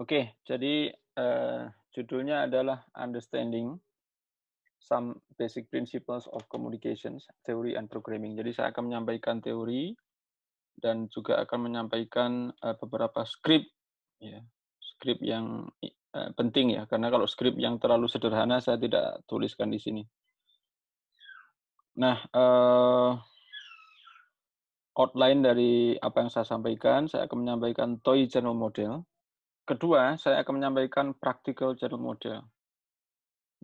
Oke, jadi uh, judulnya adalah Understanding Some Basic Principles of Communications, Theory and Programming. Jadi saya akan menyampaikan teori dan juga akan menyampaikan uh, beberapa skrip, ya, skrip yang uh, penting ya, karena kalau skrip yang terlalu sederhana saya tidak tuliskan di sini. Nah, uh, outline dari apa yang saya sampaikan, saya akan menyampaikan toy channel model Kedua, saya akan menyampaikan practical journal model.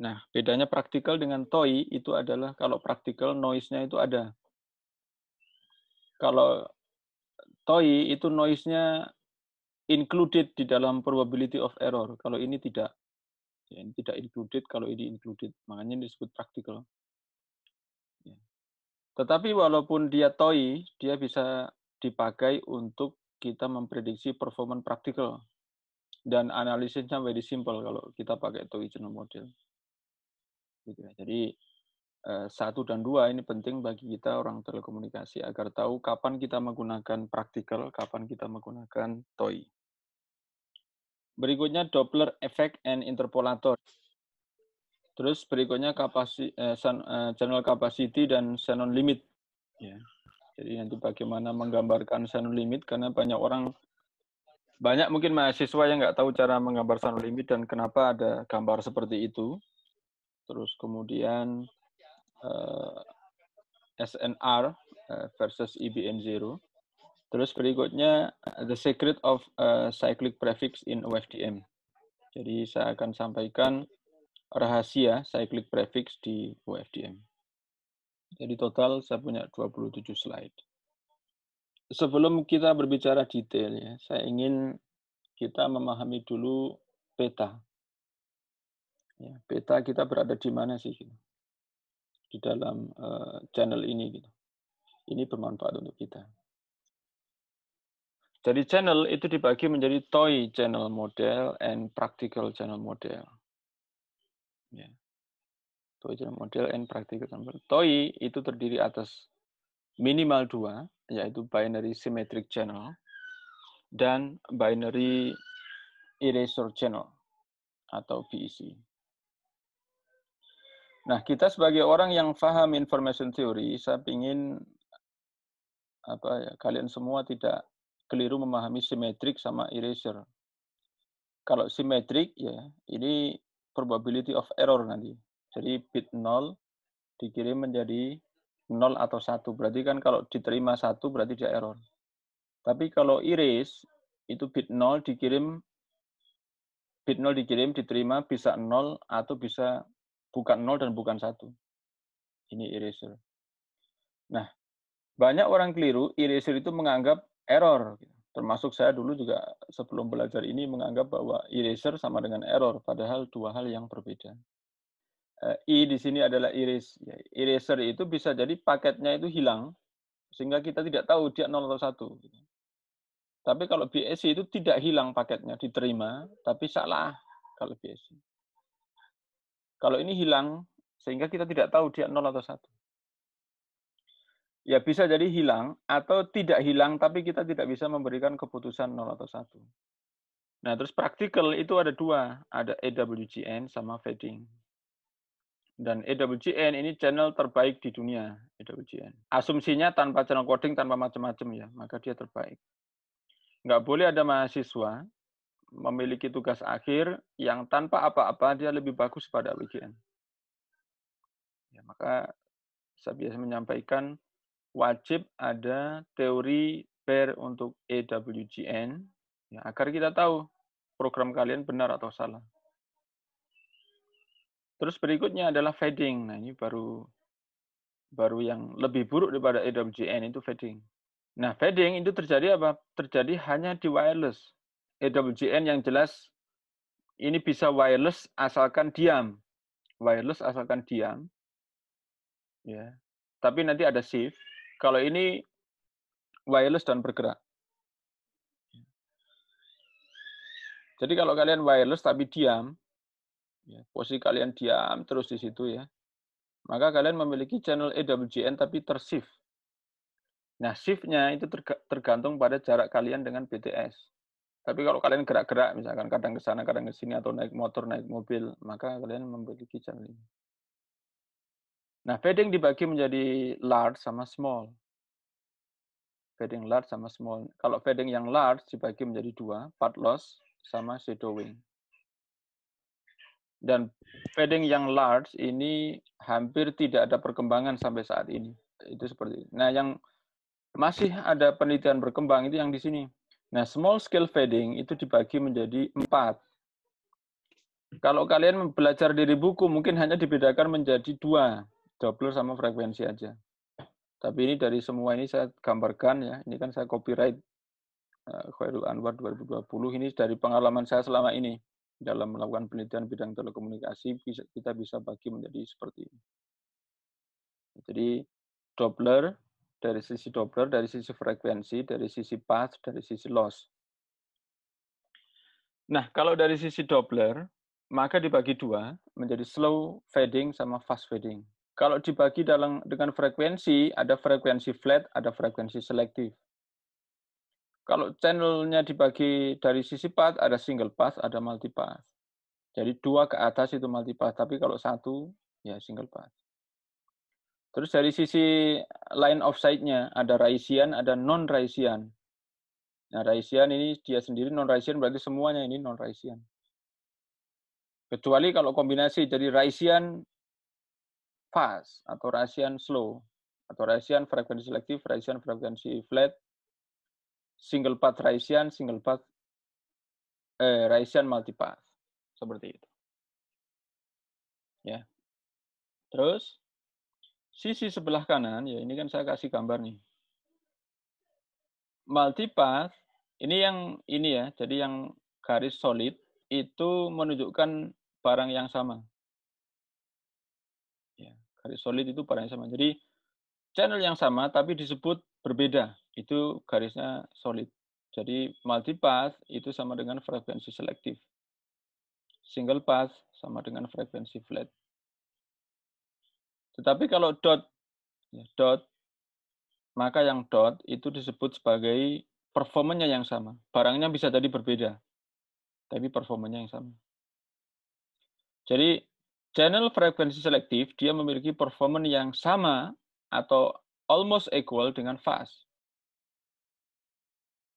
Nah, bedanya praktikal dengan toy itu adalah kalau praktikal noise-nya itu ada. Kalau toy itu noise-nya included di dalam probability of error. Kalau ini tidak. Ya, ini tidak included, kalau ini included. Makanya ini disebut practical. Ya. Tetapi walaupun dia toy, dia bisa dipakai untuk kita memprediksi performa praktikal dan analisisnya very simple kalau kita pakai channel model. Gitu ya. Jadi eh, satu dan dua ini penting bagi kita orang telekomunikasi agar tahu kapan kita menggunakan praktikal, kapan kita menggunakan toy Berikutnya Doppler effect and interpolator. Terus berikutnya kapasi, eh, sun, eh, channel capacity dan Shannon limit. Ya. Jadi nanti bagaimana menggambarkan Shannon limit karena banyak orang banyak mungkin mahasiswa yang nggak tahu cara menggambar sound limit dan kenapa ada gambar seperti itu. Terus kemudian uh, eh, SNR uh, eh, versus EBM0. Terus berikutnya The Secret of uh, Cyclic Prefix in OFDM. Jadi saya akan sampaikan rahasia cyclic prefix di OFDM. Jadi total saya punya 27 slide sebelum kita berbicara detail ya, saya ingin kita memahami dulu peta. Ya, peta kita berada di mana sih gitu. Di dalam uh, channel ini gitu. Ini bermanfaat untuk kita. Jadi channel itu dibagi menjadi toy channel model and practical channel model. Ya. Toy channel model and practical channel model. Toy itu terdiri atas minimal dua, yaitu binary symmetric channel dan binary eraser channel atau BEC. Nah, kita sebagai orang yang paham information theory, saya ingin apa ya, kalian semua tidak keliru memahami symmetric sama eraser. Kalau symmetric ya, ini probability of error nanti. Jadi bit 0 dikirim menjadi 0 atau 1. Berarti kan kalau diterima 1 berarti dia error. Tapi kalau iris itu bit 0 dikirim bit 0 dikirim diterima bisa 0 atau bisa bukan 0 dan bukan 1. Ini eraser. Nah, banyak orang keliru eraser itu menganggap error. Termasuk saya dulu juga sebelum belajar ini menganggap bahwa eraser sama dengan error padahal dua hal yang berbeda. Eh, I di sini adalah iris. Ya, eraser itu bisa jadi paketnya itu hilang, sehingga kita tidak tahu dia 0 atau 1. Gitu. Tapi kalau BSC itu tidak hilang paketnya, diterima, tapi salah kalau BSC. Kalau ini hilang, sehingga kita tidak tahu dia 0 atau 1. Ya bisa jadi hilang, atau tidak hilang, tapi kita tidak bisa memberikan keputusan 0 atau 1. Nah, terus praktikal itu ada dua, ada AWGN sama fading. Dan EWGN ini channel terbaik di dunia, EWGN. Asumsinya tanpa channel coding, tanpa macam-macam ya, maka dia terbaik. Nggak boleh ada mahasiswa memiliki tugas akhir yang tanpa apa-apa dia lebih bagus pada WGN. Ya, maka saya biasa menyampaikan wajib ada teori pair untuk EWGN ya, agar kita tahu program kalian benar atau salah. Terus berikutnya adalah fading. Nah, ini baru baru yang lebih buruk daripada AWGN itu fading. Nah, fading itu terjadi apa? Terjadi hanya di wireless. AWGN yang jelas ini bisa wireless asalkan diam. Wireless asalkan diam. Ya. Tapi nanti ada shift. Kalau ini wireless dan bergerak. Jadi kalau kalian wireless tapi diam, Ya, posisi kalian diam terus di situ ya. Maka kalian memiliki channel AWGN tapi tersif. Nah, shiftnya itu tergantung pada jarak kalian dengan BTS. Tapi kalau kalian gerak-gerak, misalkan kadang ke sana, kadang ke sini, atau naik motor, naik mobil, maka kalian memiliki channel ini. Nah, fading dibagi menjadi large sama small. Fading large sama small. Kalau fading yang large dibagi menjadi dua, part loss sama shadowing. Dan padding yang large ini hampir tidak ada perkembangan sampai saat ini. Itu seperti ini. Nah, yang masih ada penelitian berkembang itu yang di sini. Nah, small scale fading itu dibagi menjadi empat. Kalau kalian belajar dari buku, mungkin hanya dibedakan menjadi dua, Doppler sama frekuensi aja. Tapi ini dari semua ini saya gambarkan ya, ini kan saya copyright eh, Khairul Anwar 2020, ini dari pengalaman saya selama ini dalam melakukan penelitian bidang telekomunikasi bisa, kita bisa bagi menjadi seperti ini. Jadi Doppler dari sisi Doppler, dari sisi frekuensi, dari sisi path, dari sisi loss. Nah, kalau dari sisi Doppler, maka dibagi dua menjadi slow fading sama fast fading. Kalau dibagi dalam dengan frekuensi, ada frekuensi flat, ada frekuensi selektif. Kalau channelnya dibagi dari sisi path, ada single path, ada multi path. Jadi dua ke atas itu multi path, tapi kalau satu ya single path. Terus dari sisi line of sight-nya ada Raisian, ada non Raisian. Nah, Raisian ini dia sendiri non Raisian berarti semuanya ini non Raisian. Kecuali kalau kombinasi jadi Raisian fast atau Raisian slow atau Raisian frekuensi selektif, Raisian frekuensi flat, single path Raisian, single path eh, Raisian multipath. Seperti itu. Ya. Terus, sisi sebelah kanan, ya ini kan saya kasih gambar nih. Multipath, ini yang ini ya, jadi yang garis solid itu menunjukkan barang yang sama. Ya, garis solid itu barang yang sama. Jadi, channel yang sama tapi disebut berbeda itu garisnya solid. Jadi multi path itu sama dengan frekuensi selektif. Single path sama dengan frekuensi flat. Tetapi kalau dot ya dot maka yang dot itu disebut sebagai performanya yang sama. Barangnya bisa jadi berbeda, tapi performanya yang sama. Jadi channel frekuensi selektif dia memiliki performa yang sama atau almost equal dengan fast.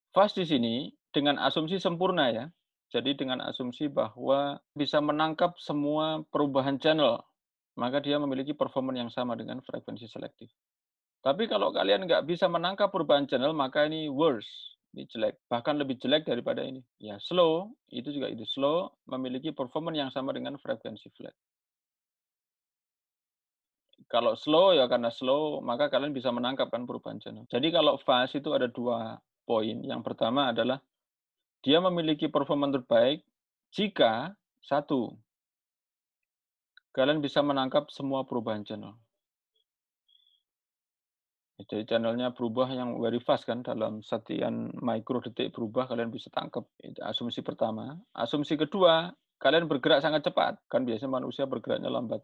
Fast di sini dengan asumsi sempurna ya. Jadi dengan asumsi bahwa bisa menangkap semua perubahan channel, maka dia memiliki performa yang sama dengan frekuensi selektif. Tapi kalau kalian nggak bisa menangkap perubahan channel, maka ini worse, ini jelek, bahkan lebih jelek daripada ini. Ya, slow, itu juga itu slow, memiliki performa yang sama dengan frekuensi flat. Kalau slow ya karena slow, maka kalian bisa menangkap perubahan channel. Jadi kalau fast itu ada dua poin. Yang pertama adalah dia memiliki performa terbaik jika satu kalian bisa menangkap semua perubahan channel. Jadi channelnya berubah yang very fast kan dalam setian mikro detik berubah kalian bisa tangkap. Itu asumsi pertama. Asumsi kedua, kalian bergerak sangat cepat. Kan biasanya manusia bergeraknya lambat.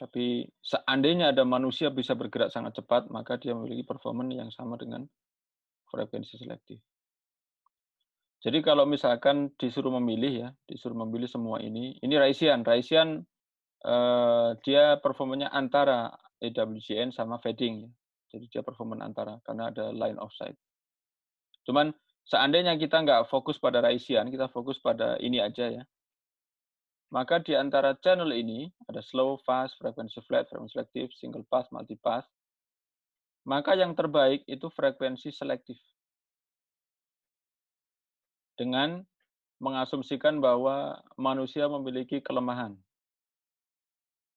Tapi seandainya ada manusia bisa bergerak sangat cepat, maka dia memiliki performa yang sama dengan frekuensi selektif. Jadi kalau misalkan disuruh memilih ya, disuruh memilih semua ini, ini Raisian. Raisian eh, dia performanya antara EWGN sama fading ya. Jadi dia performa antara karena ada line of sight. Cuman seandainya kita nggak fokus pada Raisian, kita fokus pada ini aja ya, maka di antara channel ini ada slow, fast, frekuensi flat, frekuensi selektif, single pass, multi pass. Maka yang terbaik itu frekuensi selektif. Dengan mengasumsikan bahwa manusia memiliki kelemahan.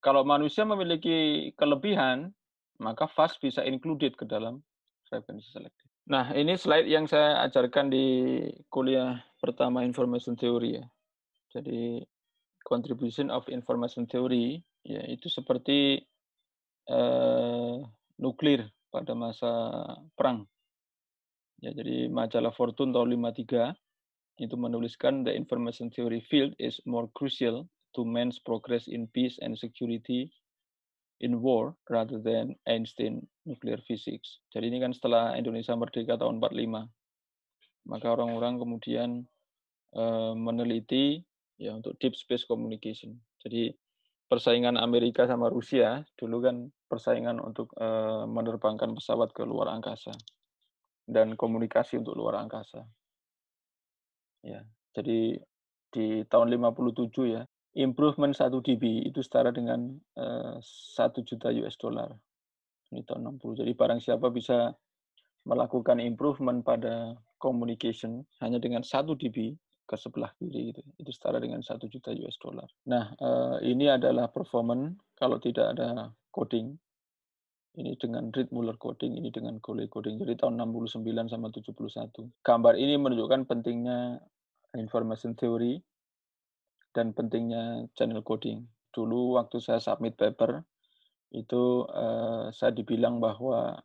Kalau manusia memiliki kelebihan, maka fast bisa included ke dalam frekuensi selektif. Nah, ini slide yang saya ajarkan di kuliah pertama information theory ya. Jadi contribution of information theory ya itu seperti eh, nuklir pada masa perang. Ya, jadi majalah Fortune tahun 53 itu menuliskan the information theory field is more crucial to man's progress in peace and security in war rather than Einstein nuclear physics. Jadi ini kan setelah Indonesia merdeka tahun 45. Maka orang-orang kemudian uh, meneliti ya untuk deep space communication. Jadi persaingan Amerika sama Rusia dulu kan persaingan untuk e, menerbangkan pesawat ke luar angkasa dan komunikasi untuk luar angkasa. Ya, jadi di tahun 57 ya, improvement 1 dB itu setara dengan e, eh, 1 juta US dollar. Ini tahun 60. Jadi barang siapa bisa melakukan improvement pada communication hanya dengan 1 dB, ke sebelah kiri gitu. Ya, itu setara dengan 1 juta US dollar. Nah, eh, ini adalah performance kalau tidak ada coding. Ini dengan Reed Muller coding, ini dengan Gole coding. Jadi tahun 69 sama 71. Gambar ini menunjukkan pentingnya information theory dan pentingnya channel coding. Dulu waktu saya submit paper itu eh, saya dibilang bahwa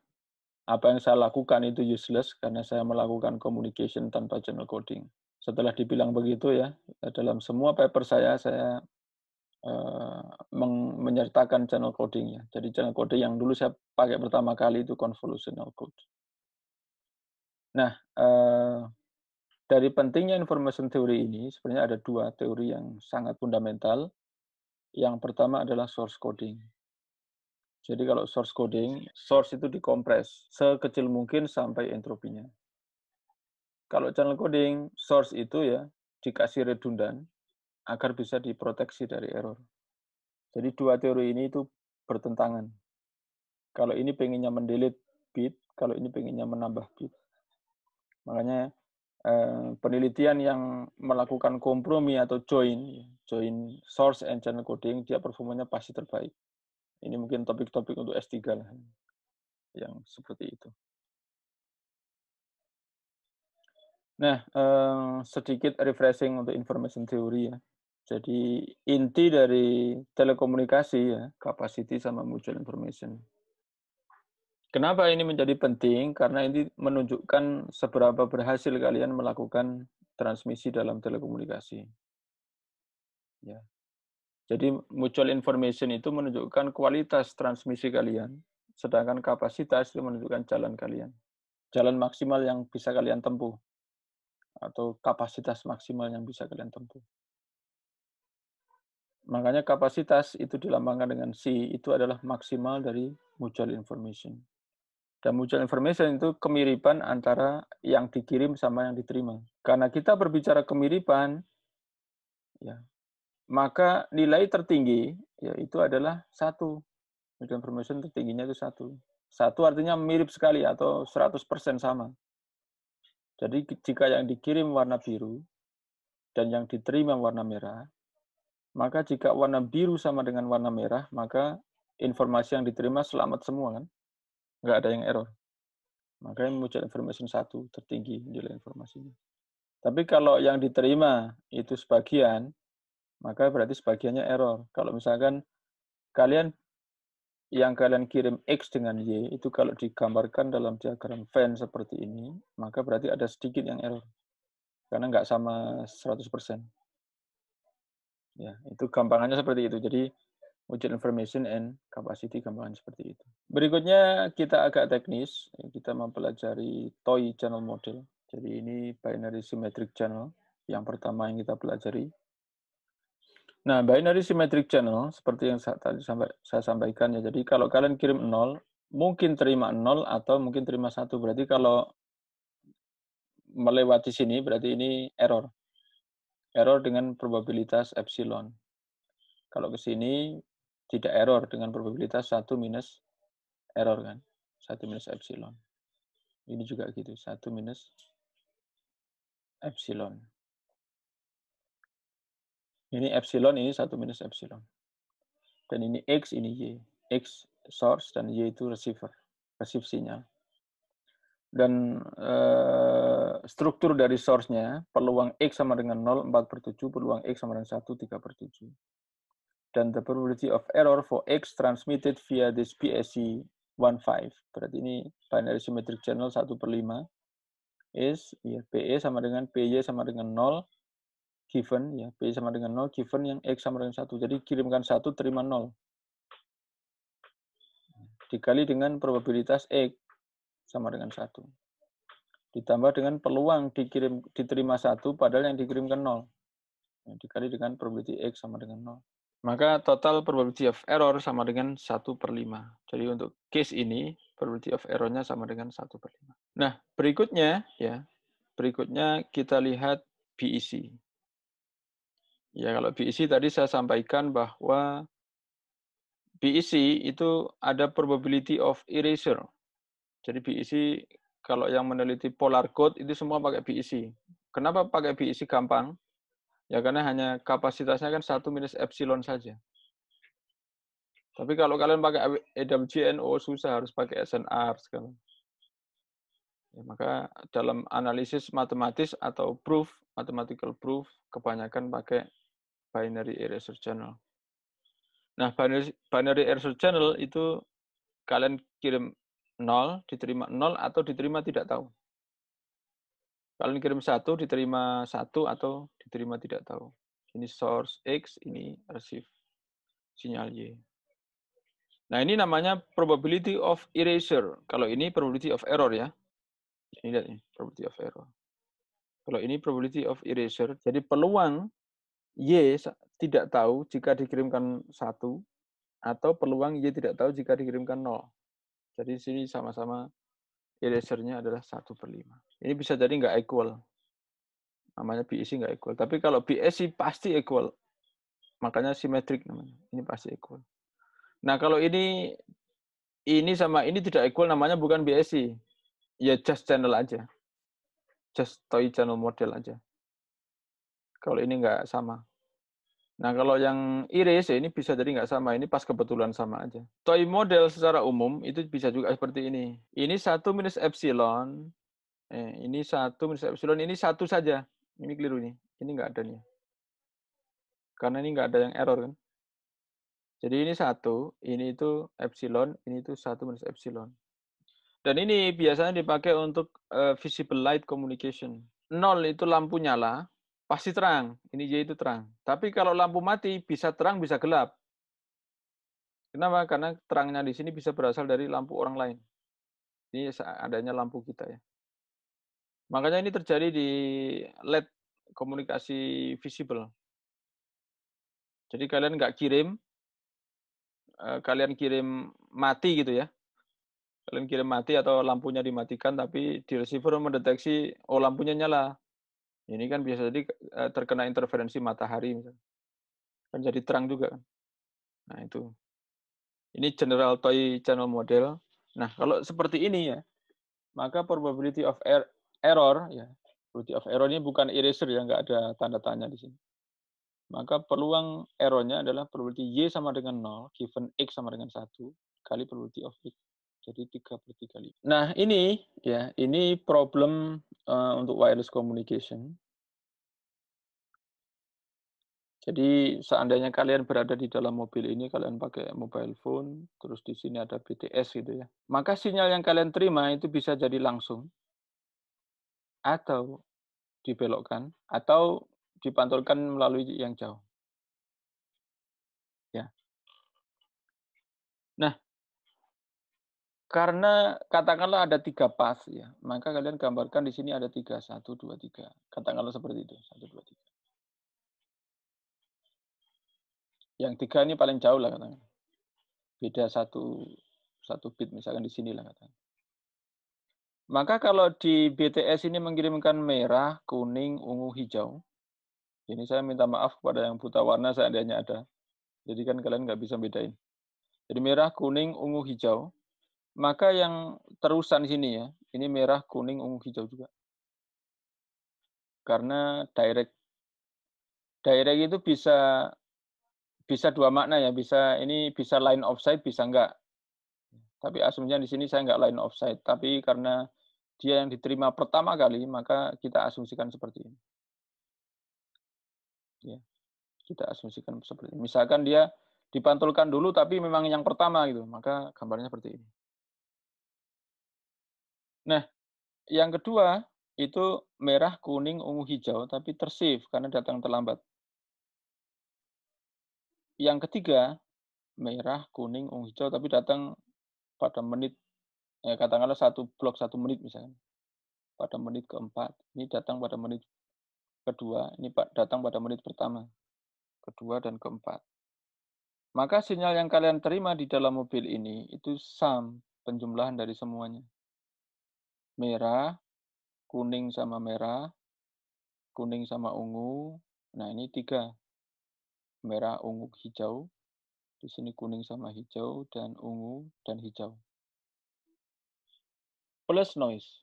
apa yang saya lakukan itu useless karena saya melakukan communication tanpa channel coding setelah dibilang begitu ya eh, dalam semua paper saya saya uh, menyertakan channel coding ya. Jadi channel coding yang dulu saya pakai pertama kali itu convolutional code. Nah, uh, dari pentingnya information theory ini sebenarnya ada dua teori yang sangat fundamental. Yang pertama adalah source coding. Jadi kalau source coding, source itu dikompres sekecil mungkin sampai entropinya kalau channel coding source itu ya dikasih redundan agar bisa diproteksi dari error. Jadi dua teori ini itu bertentangan. Kalau ini pengennya mendelit bit, kalau ini pengennya menambah bit. Makanya eh, penelitian yang melakukan kompromi atau join, join source and channel coding, dia performanya pasti terbaik. Ini mungkin topik-topik untuk S3 lah, yang seperti itu. Nah, um, sedikit refreshing untuk information theory ya. Jadi inti dari telekomunikasi ya, capacity sama mutual information. Kenapa ini menjadi penting? Karena ini menunjukkan seberapa berhasil kalian melakukan transmisi dalam telekomunikasi. Ya. Jadi mutual information itu menunjukkan kualitas transmisi kalian, sedangkan kapasitas itu menunjukkan jalan kalian. Jalan maksimal yang bisa kalian tempuh atau kapasitas maksimal yang bisa kalian tempuh. Makanya kapasitas itu dilambangkan dengan C, itu adalah maksimal dari mutual information. Dan mutual information itu kemiripan antara yang dikirim sama yang diterima. Karena kita berbicara kemiripan, ya, maka nilai tertinggi yaitu adalah satu. Mutual information tertingginya itu satu. Satu artinya mirip sekali atau 100% sama. Jadi jika yang dikirim warna biru dan yang diterima warna merah, maka jika warna biru sama dengan warna merah, maka informasi yang diterima selamat semua kan? Nggak ada yang error. Makanya muncul information satu tertinggi nilai informasinya. Tapi kalau yang diterima itu sebagian, maka berarti sebagiannya error. Kalau misalkan kalian yang kalian kirim X dengan Y, itu kalau digambarkan dalam diagram Venn seperti ini, maka berarti ada sedikit yang error. Karena nggak sama 100%. Ya, itu gampangannya seperti itu. Jadi, wujud information and capacity gampangan seperti itu. Berikutnya kita agak teknis, ya, kita mempelajari toy channel model. Jadi ini binary symmetric channel yang pertama yang kita pelajari. Nah, binary symmetric channel seperti yang saya, tadi saya sampaikan ya. Jadi kalau kalian kirim 0, mungkin terima 0 atau mungkin terima 1. Berarti kalau melewati sini berarti ini error. Error dengan probabilitas epsilon. Kalau ke sini tidak error dengan probabilitas 1 minus error kan. 1 minus epsilon. Ini juga gitu, 1 minus epsilon. Ini epsilon, ini 1 minus epsilon. Dan ini X, ini Y. X source dan Y itu receiver, receive sinyal. Dan uh, struktur dari source-nya, peluang X sama dengan 0, 4 per 7, peluang X sama dengan 1, 3 per 7. Dan the probability of error for X transmitted via this PSC 1,5. Berarti ini binary symmetric channel 1 per 5. Is, ya, PE sama dengan PY sama dengan 0, given ya P sama dengan 0 given yang X sama dengan 1. Jadi kirimkan 1 terima 0. Dikali dengan probabilitas X sama dengan 1. Ditambah dengan peluang dikirim diterima 1 padahal yang dikirimkan 0. Ya, Dikali dengan probability X sama dengan 0. Maka total probability of error sama dengan 1 per 5. Jadi untuk case ini probability of errornya sama dengan 1 per 5. Nah, berikutnya ya, berikutnya kita lihat BEC. Ya, kalau BIC e tadi saya sampaikan bahwa BIC e itu ada probability of erasure. Jadi BIC e kalau yang meneliti polar code itu semua pakai BIC. Kenapa pakai BIC gampang? Ya karena hanya kapasitasnya kan satu minus epsilon saja. Tapi kalau kalian pakai EWGNO susah harus pakai SNR sekarang. Ya, maka dalam analisis matematis atau proof, mathematical proof, kebanyakan pakai binary erasure channel. Nah, binary, binary erasure channel itu kalian kirim 0, diterima 0, atau diterima tidak tahu. Kalian kirim 1, diterima 1 atau diterima tidak tahu. Ini source X, ini receive sinyal Y. Nah, ini namanya probability of erasure. Kalau ini probability of error ya. Ini lihat nih, probability of error. Kalau ini probability of eraser jadi peluang Y tidak tahu jika dikirimkan satu atau peluang Y tidak tahu jika dikirimkan nol. Jadi sini sama-sama erasernya adalah satu per lima Ini bisa jadi nggak equal. Namanya bsi e nggak equal. Tapi kalau bsi e pasti equal. Makanya simetrik namanya. Ini pasti equal. Nah kalau ini ini sama ini tidak equal namanya bukan bsi e ya just channel aja. Just toy channel model aja. Kalau ini nggak sama. Nah, kalau yang iris ya ini bisa jadi nggak sama. Ini pas kebetulan sama aja. Toy model secara umum itu bisa juga seperti ini. Ini satu minus epsilon. Eh, ini satu minus epsilon. Ini satu saja. Ini keliru nih. Ini nggak ada nih. Karena ini nggak ada yang error kan. Jadi ini satu, ini itu epsilon, ini itu satu minus epsilon. Dan ini biasanya dipakai untuk uh, visible light communication. Nol itu lampu nyala, pasti terang. Ini J itu terang. Tapi kalau lampu mati, bisa terang, bisa gelap. Kenapa? Karena terangnya di sini bisa berasal dari lampu orang lain. Ini adanya lampu kita ya. Makanya ini terjadi di LED komunikasi visible. Jadi kalian nggak kirim, eh, kalian kirim mati gitu ya, kalian kirim mati atau lampunya dimatikan tapi di receiver mendeteksi oh lampunya nyala ini kan biasa jadi eh, terkena interferensi matahari misalnya. kan jadi terang juga kan nah itu ini general toy channel model nah kalau seperti ini ya maka probability of er-, error ya probability of error ini bukan eraser ya nggak ada tanda tanya di sini maka peluang errornya adalah probability y sama dengan 0 given x sama dengan satu kali probability of x jadi 33 liga. Nah, ini ya, ini problem uh, untuk wireless communication. Jadi seandainya kalian berada di dalam mobil ini, kalian pakai mobile phone, terus di sini ada BTS gitu ya. Maka sinyal yang kalian terima itu bisa jadi langsung, atau dibelokkan, atau dipantulkan melalui yang jauh. Karena katakanlah ada tiga pas ya, maka kalian gambarkan di sini ada tiga, satu, dua, tiga. Katakanlah seperti itu, satu, dua, tiga. Yang tiga ini paling jauh lah katanya. Beda satu satu bit misalkan di sini lah katanya. Maka kalau di BTS ini mengirimkan merah, kuning, ungu, hijau. Ini saya minta maaf kepada yang buta warna seandainya ada. Jadi kan kalian nggak bisa bedain. Jadi merah, kuning, ungu, hijau. Maka yang terusan sini ya, ini merah, kuning, ungu, hijau juga. Karena direct direct itu bisa bisa dua makna ya, bisa ini bisa line offside, bisa enggak. Tapi asumsinya di sini saya enggak line offside, tapi karena dia yang diterima pertama kali, maka kita asumsikan seperti ini. Ya, kita asumsikan seperti ini. Misalkan dia dipantulkan dulu, tapi memang yang pertama gitu, maka gambarnya seperti ini. Nah, yang kedua itu merah, kuning, ungu, hijau, tapi tersif karena datang terlambat. Yang ketiga, merah, kuning, ungu, hijau, tapi datang pada menit, eh, katakanlah satu blok satu menit misalnya. Pada menit keempat, ini datang pada menit kedua, ini datang pada menit pertama, kedua, dan keempat. Maka sinyal yang kalian terima di dalam mobil ini itu sum penjumlahan dari semuanya merah, kuning sama merah, kuning sama ungu. Nah, ini tiga. Merah, ungu, hijau. Di sini kuning sama hijau, dan ungu, dan hijau. Plus noise.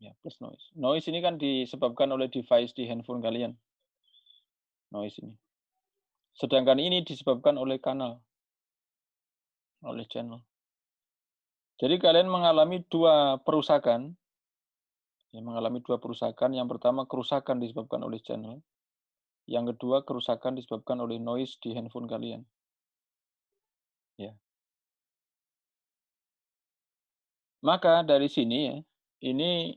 Ya, plus noise. Noise ini kan disebabkan oleh device di handphone kalian. Noise ini. Sedangkan ini disebabkan oleh kanal, oleh channel. Jadi kalian mengalami dua perusakan. Ya, mengalami dua perusakan. Yang pertama kerusakan disebabkan oleh channel. Yang kedua kerusakan disebabkan oleh noise di handphone kalian. Ya. Maka dari sini ya, ini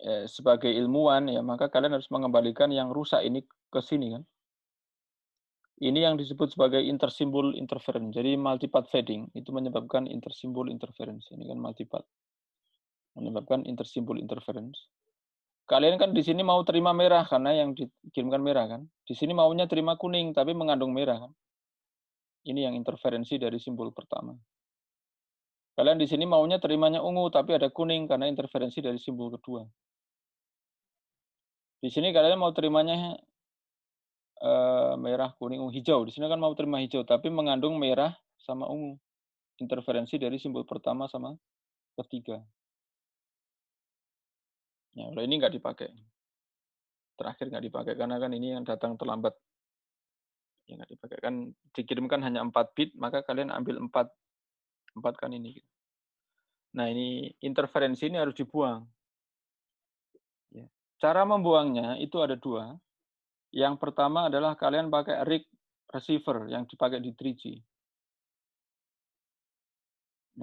eh, sebagai ilmuwan ya maka kalian harus mengembalikan yang rusak ini ke sini kan. Ini yang disebut sebagai intersimbol interference. Jadi multipath fading itu menyebabkan intersimbol interference. Ini kan multipath. Menyebabkan intersimbol interference. Kalian kan di sini mau terima merah karena yang dikirimkan merah kan. Di sini maunya terima kuning tapi mengandung merah kan. Ini yang interferensi dari simbol pertama. Kalian di sini maunya terimanya ungu tapi ada kuning karena interferensi dari simbol kedua. Di sini kalian mau terimanya Eh, merah, kuning, ungu, hijau. Di sini kan mau terima hijau, tapi mengandung merah sama ungu. Interferensi dari simbol pertama sama ketiga. Ya, kalau ini nggak dipakai. Terakhir nggak dipakai, karena kan ini yang datang terlambat. Ya, nggak dipakai. Kan dikirimkan hanya 4 bit, maka kalian ambil 4. 4 kan ini. Nah, ini interferensi ini harus dibuang. Ya, cara membuangnya itu ada dua yang pertama adalah kalian pakai rig receiver yang dipakai di 3G.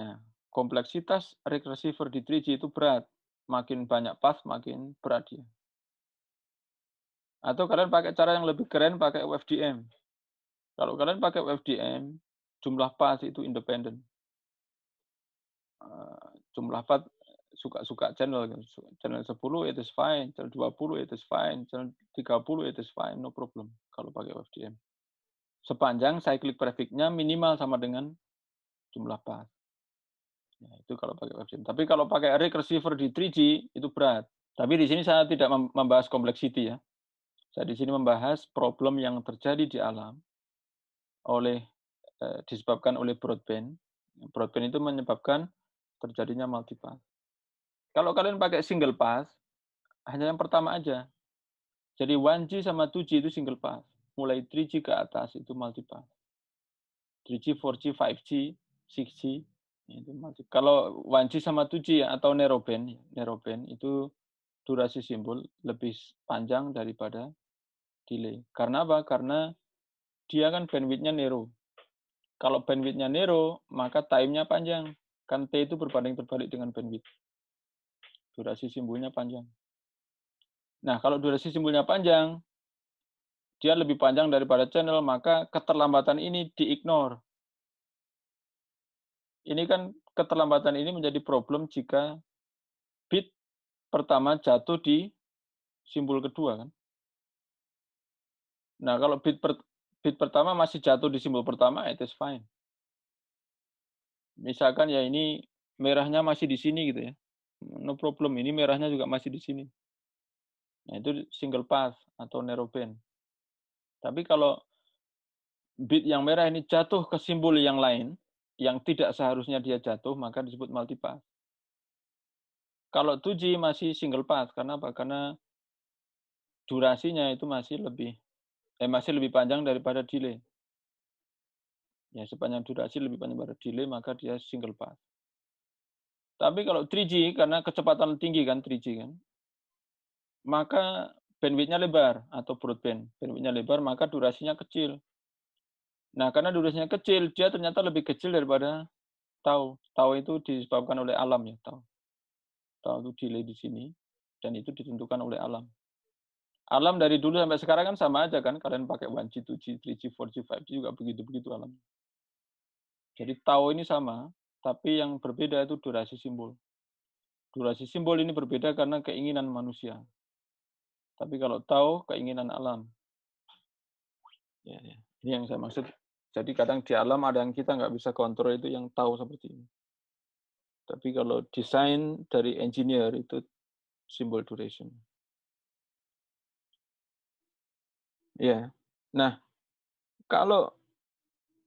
Nah, kompleksitas rig receiver di 3G itu berat. Makin banyak path, makin berat dia. Atau kalian pakai cara yang lebih keren, pakai UFDM. Kalau kalian pakai UFDM, jumlah path itu independen. Eh, jumlah path suka-suka channel kan. channel 10 it is fine channel 20 it is fine channel 30 it is fine no problem kalau pakai FDM sepanjang cyclic prefixnya minimal sama dengan jumlah path nah, ya, itu kalau pakai FDM tapi kalau pakai array receiver di 3G itu berat tapi di sini saya tidak membahas complexity ya saya di sini membahas problem yang terjadi di alam oleh eh, disebabkan oleh broadband broadband itu menyebabkan terjadinya multipath kalau kalian pakai single pass, hanya yang pertama aja. Jadi 1G sama 2G itu single pass. Mulai 3G ke atas itu multi multipass. 3G, 4G, 5G, 6G itu multi. Kalau 1G sama 2G ya, atau narrowband, narrowband itu durasi simbol lebih panjang daripada delay. Karena apa? Karena dia kan bandwidthnya narrow. Kalau bandwidthnya narrow, maka time-nya panjang. Kan T itu berbanding terbalik dengan bandwidth durasi simbolnya panjang. Nah, kalau durasi simbolnya panjang, dia lebih panjang daripada channel, maka keterlambatan ini diignore. Ini kan keterlambatan ini menjadi problem jika bit pertama jatuh di simbol kedua kan. Nah, kalau bit per, bit pertama masih jatuh di simbol pertama, it is fine. Misalkan ya ini merahnya masih di sini gitu ya no problem. Ini merahnya juga masih di sini. Nah, itu single path atau narrow band. Tapi kalau bit yang merah ini jatuh ke simbol yang lain, yang tidak seharusnya dia jatuh, maka disebut multipath. Kalau 2 masih single path, karena apa? Karena durasinya itu masih lebih eh, masih lebih panjang daripada delay. Ya, sepanjang durasi lebih panjang daripada delay, maka dia single path. Tapi kalau 3G karena kecepatan tinggi kan 3G kan, maka bandwidthnya lebar atau broadband, bandwidthnya lebar maka durasinya kecil. Nah karena durasinya kecil dia ternyata lebih kecil daripada tahu. Tahu itu disebabkan oleh alam ya tahu. Tahu itu delay di sini dan itu ditentukan oleh alam. Alam dari dulu sampai sekarang kan sama aja kan kalian pakai 1G, 2G, 3G, 4G, 5G juga begitu-begitu alam. Jadi tahu ini sama, tapi yang berbeda itu durasi simbol. Durasi simbol ini berbeda karena keinginan manusia. Tapi kalau tahu keinginan alam. Ya, ya. Ini yang saya maksud. Jadi kadang di alam ada yang kita nggak bisa kontrol itu yang tahu seperti ini. Tapi kalau desain dari engineer itu simbol duration. Ya. Nah, kalau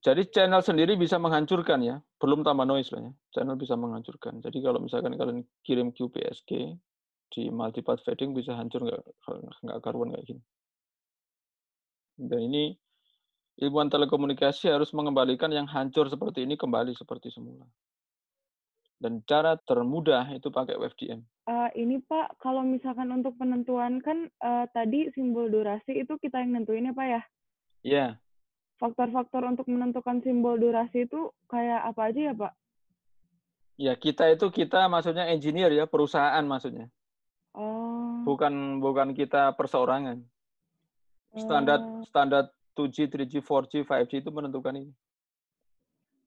jadi channel sendiri bisa menghancurkan ya belum tambah noise lah ya. Channel bisa menghancurkan. Jadi kalau misalkan kalian kirim QPSK di multipath fading bisa hancur nggak nggak karuan kayak gini. Dan ini ilmuwan telekomunikasi harus mengembalikan yang hancur seperti ini kembali seperti semula. Dan cara termudah itu pakai WFDM Uh, eh, ini Pak, kalau misalkan untuk penentuan kan uh, tadi simbol durasi itu kita yang nentuin ya Pak ya? Iya. Yeah faktor-faktor untuk menentukan simbol durasi itu kayak apa aja ya Pak? Ya kita itu kita maksudnya engineer ya perusahaan maksudnya. Oh. Bukan bukan kita perseorangan. Standar oh. standar 2G, 3G, 4G, 5G itu menentukan ini.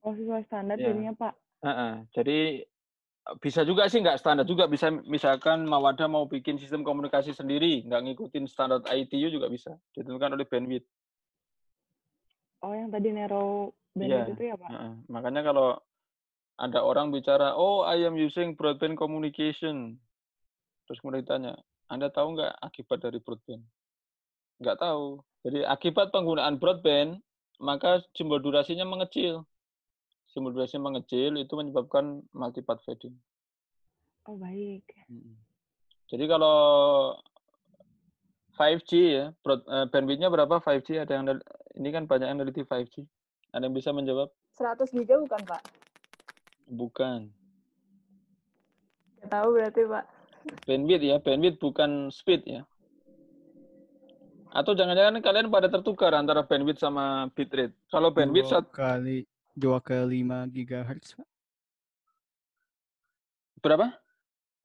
Oh sesuai standar ya. jadinya Pak. Uh -uh. Jadi bisa juga sih nggak standar juga bisa misalkan Mawada mau bikin sistem komunikasi sendiri nggak ngikutin standar ITU juga bisa ditentukan oleh bandwidth. Oh, yang tadi Nero iya. bandwidth yeah. itu ya, Pak? Uh Makanya kalau ada orang bicara, oh, I am using broadband communication. Terus kemudian ditanya, Anda tahu nggak akibat dari broadband? Nggak tahu. Jadi akibat penggunaan broadband, maka jumlah durasinya mengecil. Jumlah durasinya mengecil, itu menyebabkan multipath fading. Oh, baik. Jadi kalau 5G ya, eh, bandwidthnya berapa 5G? Ada yang ini kan banyak yang dari 5G. Ada yang bisa menjawab? 100 giga bukan pak? Bukan. Gak tahu berarti pak. Bandwidth ya, bandwidth bukan speed ya. Atau jangan-jangan kalian pada tertukar antara bandwidth sama bitrate. Kalau bandwidth satu kali dua kali lima gigahertz. Pak. Berapa?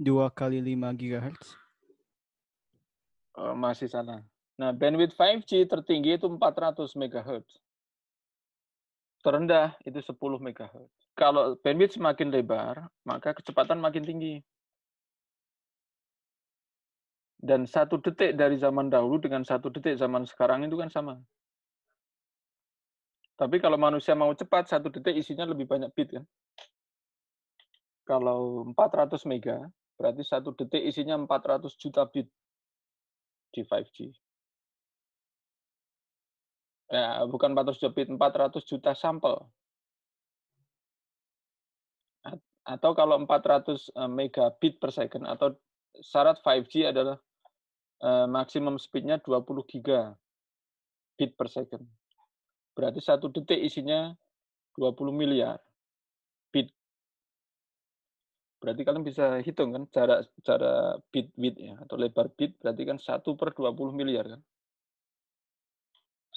Dua kali lima gigahertz uh, masih sana. Nah, bandwidth 5G tertinggi itu 400 MHz. Terendah itu 10 MHz. Kalau bandwidth semakin lebar, maka kecepatan makin tinggi. Dan satu detik dari zaman dahulu dengan satu detik zaman sekarang itu kan sama. Tapi kalau manusia mau cepat, satu detik isinya lebih banyak bit kan. Kalau 400 mega, berarti satu detik isinya 400 juta bit di 5G. Ya, bukan 400 debit, 400 juta sampel. Atau kalau 400 eh, megabit per second, atau syarat 5G adalah eh, maksimum speednya 20 giga bit per second. Berarti satu detik isinya 20 miliar berarti kalian bisa hitung kan jarak jarak bit width ya atau lebar bit berarti kan satu per 20 miliar kan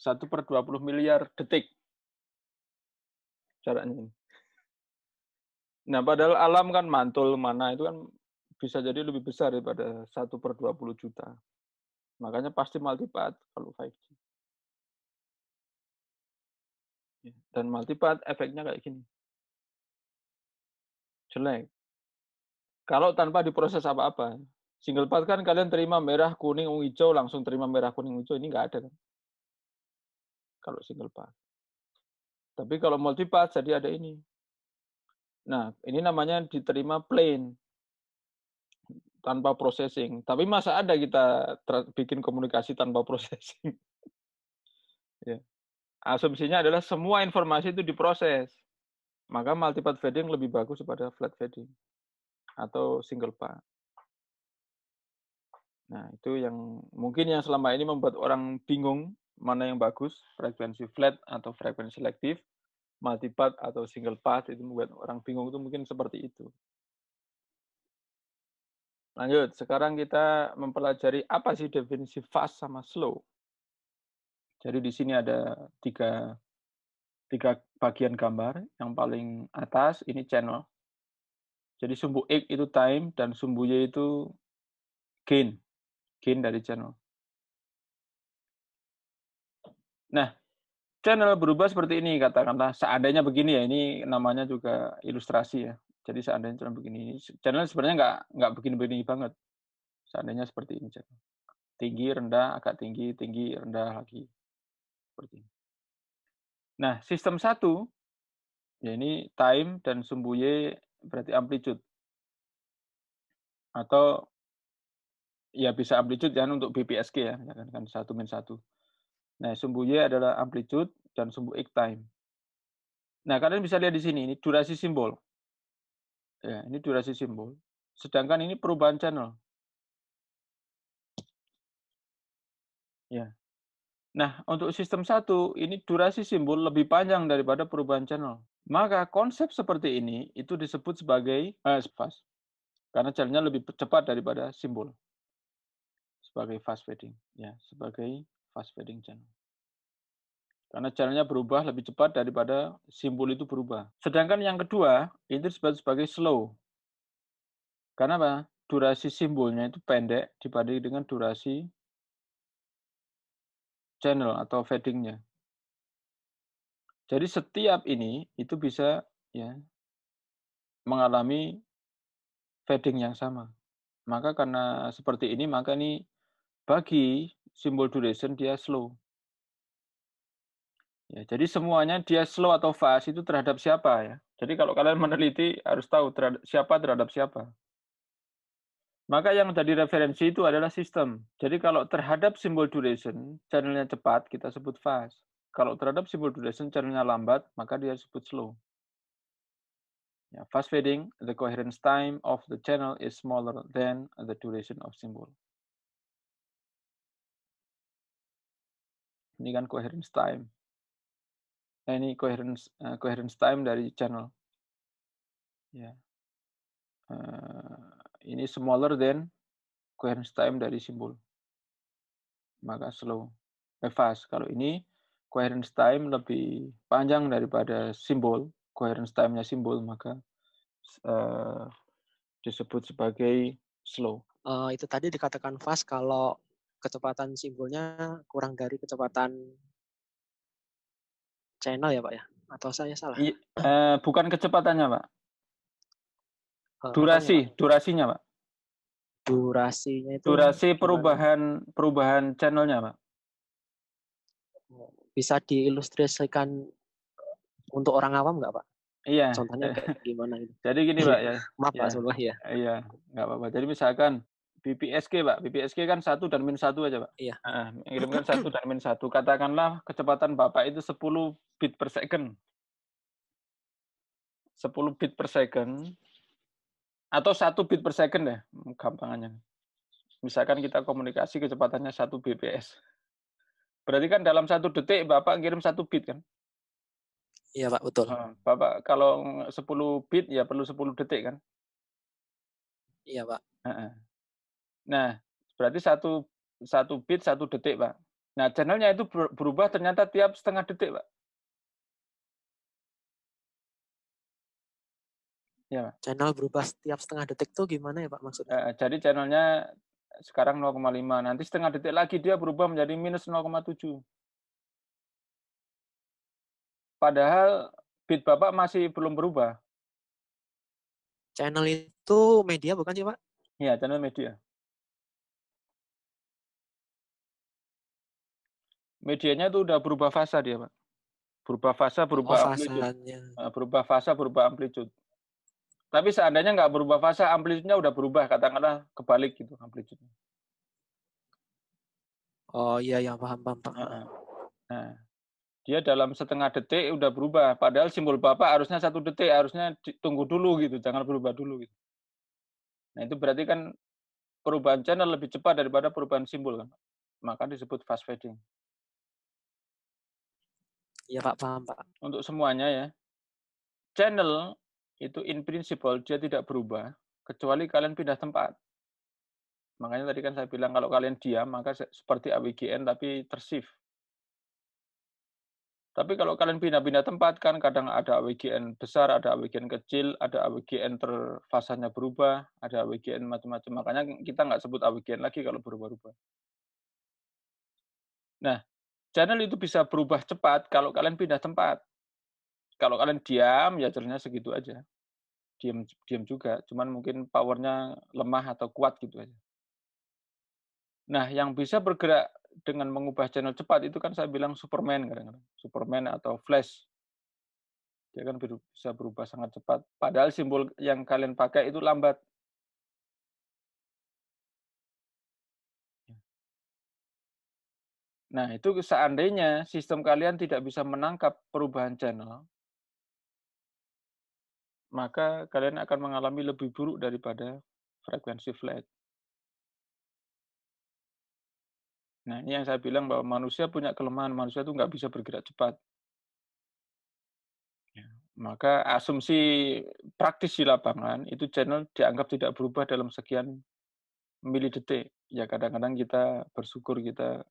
satu per 20 miliar detik jaraknya ini. Nah padahal alam kan mantul mana itu kan bisa jadi lebih besar daripada 1 per 20 juta. Makanya pasti multipat kalau 5G. Ya, dan multipat efeknya kayak gini. Jelek. Kalau tanpa diproses apa-apa. Single part kan kalian terima merah, kuning, ungu, hijau, langsung terima merah, kuning, ungu, hijau. Ini nggak ada kan? Kalau single part. Tapi kalau multi part jadi ada ini. Nah, ini namanya diterima plain tanpa processing. Tapi masa ada kita bikin komunikasi tanpa processing? ya. Asumsinya adalah semua informasi itu diproses. Maka multipath fading lebih bagus daripada flat fading atau single path. Nah, itu yang mungkin yang selama ini membuat orang bingung mana yang bagus, frekuensi flat atau frekuensi selektif, multipath atau single path itu membuat orang bingung itu mungkin seperti itu. Lanjut, sekarang kita mempelajari apa sih definisi fast sama slow. Jadi di sini ada tiga, tiga bagian gambar. Yang paling atas ini channel, jadi sumbu X itu time dan sumbu Y itu gain. Gain dari channel. Nah, channel berubah seperti ini katakanlah seandainya begini ya ini namanya juga ilustrasi ya. Jadi seandainya channel begini, ini channel sebenarnya nggak nggak begini-begini banget. Seandainya seperti ini channel. Tinggi, rendah, agak tinggi, tinggi, rendah lagi. Seperti ini. Nah, sistem satu ya ini time dan sumbu Y berarti amplitude. Atau ya bisa amplitude kan ya untuk BPSK ya, misalkan kan 1 kan min 1. Nah, sumbu Y adalah amplitude dan sumbu X time. Nah, kalian bisa lihat di sini, ini durasi simbol. Ya, ini durasi simbol. Sedangkan ini perubahan channel. Ya. Nah, untuk sistem satu ini durasi simbol lebih panjang daripada perubahan channel. Maka konsep seperti ini itu disebut sebagai eh, fast karena jalannya lebih cepat daripada simbol sebagai fast fading ya sebagai fast fading channel karena jalannya berubah lebih cepat daripada simbol itu berubah. Sedangkan yang kedua itu disebut sebagai slow. Karena apa? Durasi simbolnya itu pendek dibanding dengan durasi channel atau fadingnya. Jadi setiap ini itu bisa ya mengalami fading yang sama. Maka karena seperti ini, maka ini bagi simbol duration dia slow. Ya, jadi semuanya dia slow atau fast itu terhadap siapa ya. Jadi kalau kalian meneliti harus tahu terhadap, siapa terhadap siapa. Maka yang jadi referensi itu adalah sistem. Jadi kalau terhadap simbol duration, channelnya cepat, kita sebut fast. Kalau terhadap simple duration channelnya lambat, maka dia disebut slow. Ya, fast fading, the coherence time of the channel is smaller than the duration of symbol. Ini kan coherence time. Eh, ini coherence uh, coherence time dari channel. Ya. Uh, ini smaller than coherence time dari simbol. Maka slow. Eh, fast. Kalau ini coherence time lebih panjang daripada simbol, coherence time-nya simbol maka uh, disebut sebagai slow. Uh, itu tadi dikatakan fast kalau kecepatan simbolnya kurang dari kecepatan channel ya Pak ya? Atau saya salah? I, uh, bukan kecepatannya Pak. Ya, Durasi, durasinya Pak. Durasinya itu. Durasi perubahan perubahan channelnya Pak bisa diilustrasikan eh, untuk orang awam nggak Pak? Iya. Contohnya kayak gimana itu? Jadi gini Pak ya. Maaf Pak sebelumnya ya. Iya, nggak apa-apa. Jadi misalkan BPSK Pak, BPSK kan satu dan min satu aja Pak. Iya. Nah, mengirimkan satu dan min satu. Katakanlah kecepatan Bapak itu 10 bit per second. 10 bit per second atau satu bit per second deh, gampangannya. Misalkan kita komunikasi kecepatannya satu bps. Berarti kan dalam satu detik Bapak ngirim satu bit kan? Iya Pak, betul. Bapak kalau 10 bit ya perlu 10 detik kan? Iya Pak. Nah, berarti satu satu bit satu detik Pak. Nah, channelnya itu berubah ternyata tiap setengah detik Pak. Ya, Pak. Channel berubah setiap setengah detik tuh gimana ya Pak maksudnya? jadi channelnya sekarang 0,5. Nanti setengah detik lagi dia berubah menjadi minus 0,7. Padahal bit Bapak masih belum berubah. Channel itu media bukan sih Pak? Iya, channel media. Medianya itu udah berubah fasa dia Pak. Berubah fasa, berubah oh, amplitude. Nah, berubah fasa, berubah amplitude. Tapi seandainya nggak berubah fase, amplitude udah berubah, katakanlah kebalik gitu amplitude Oh iya, yang paham, paham, paham. Nah, nah, dia dalam setengah detik udah berubah. Padahal simbol bapak harusnya satu detik, harusnya tunggu dulu gitu, jangan berubah dulu gitu. Nah itu berarti kan perubahan channel lebih cepat daripada perubahan simbol kan. Maka disebut fast fading. Iya Pak, paham Pak. Untuk semuanya ya. Channel itu in principle dia tidak berubah kecuali kalian pindah tempat. Makanya tadi kan saya bilang kalau kalian diam maka seperti AWGN tapi tersif. Tapi kalau kalian pindah-pindah tempat kan kadang ada AWGN besar, ada AWGN kecil, ada AWGN terfasanya berubah, ada AWGN macam-macam. Makanya kita nggak sebut AWGN lagi kalau berubah-ubah. Nah, channel itu bisa berubah cepat kalau kalian pindah tempat kalau kalian diam ya jurnalnya segitu aja diam diam juga cuman mungkin powernya lemah atau kuat gitu aja nah yang bisa bergerak dengan mengubah channel cepat itu kan saya bilang Superman kadang-kadang Superman atau Flash dia kan bisa berubah sangat cepat padahal simbol yang kalian pakai itu lambat Nah, itu seandainya sistem kalian tidak bisa menangkap perubahan channel, maka kalian akan mengalami lebih buruk daripada frekuensi flat. Nah, ini yang saya bilang bahwa manusia punya kelemahan, manusia itu nggak bisa bergerak cepat. Ya, maka asumsi praktis di lapangan itu channel dianggap tidak berubah dalam sekian mili detik. Ya kadang-kadang kita bersyukur kita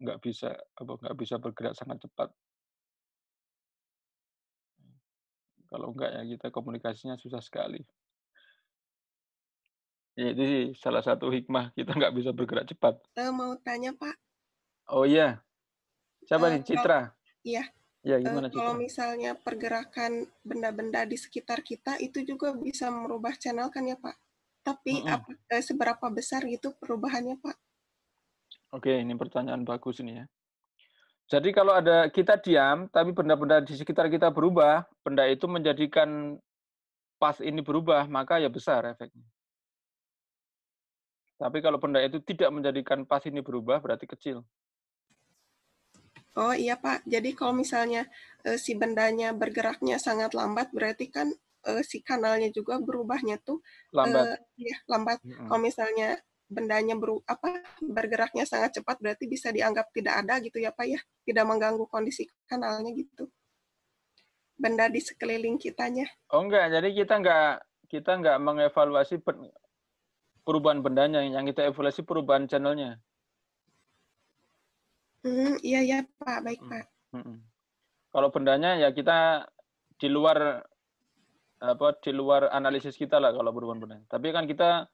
nggak bisa apa nggak bisa bergerak sangat cepat Kalau enggak ya kita komunikasinya susah sekali. Jadi ya, salah satu hikmah kita nggak bisa bergerak cepat. Uh, mau tanya Pak? Oh iya. Siapa uh, nih Citra? Iya. Ya, eh, gimana, uh, Citra? Kalau misalnya pergerakan benda-benda di sekitar kita itu juga bisa merubah channel kan ya Pak? Tapi uh -uh. apa, eh, seberapa besar itu perubahannya Pak? Oke, ini pertanyaan bagus ini ya. Jadi kalau ada kita diam, tapi benda-benda di sekitar kita berubah, benda itu menjadikan pas ini berubah, maka ya besar efeknya. Tapi kalau benda itu tidak menjadikan pas ini berubah, berarti kecil. Oh iya Pak, jadi kalau misalnya e, si bendanya bergeraknya sangat lambat, berarti kan e, si kanalnya juga berubahnya tuh lambat. E, ya, lambat. Mm -hmm. Kalau misalnya bendanya ber, apa bergeraknya sangat cepat berarti bisa dianggap tidak ada gitu ya Pak ya, tidak mengganggu kondisi kanalnya gitu. Benda di sekeliling kitanya. Oh enggak, jadi kita enggak kita enggak mengevaluasi per, perubahan bendanya, yang kita evaluasi perubahan channelnya. Hmm, iya ya Pak, baik Pak. Hmm, hmm. Kalau bendanya ya kita di luar apa di luar analisis kita lah kalau perubahan benda. Tapi kan kita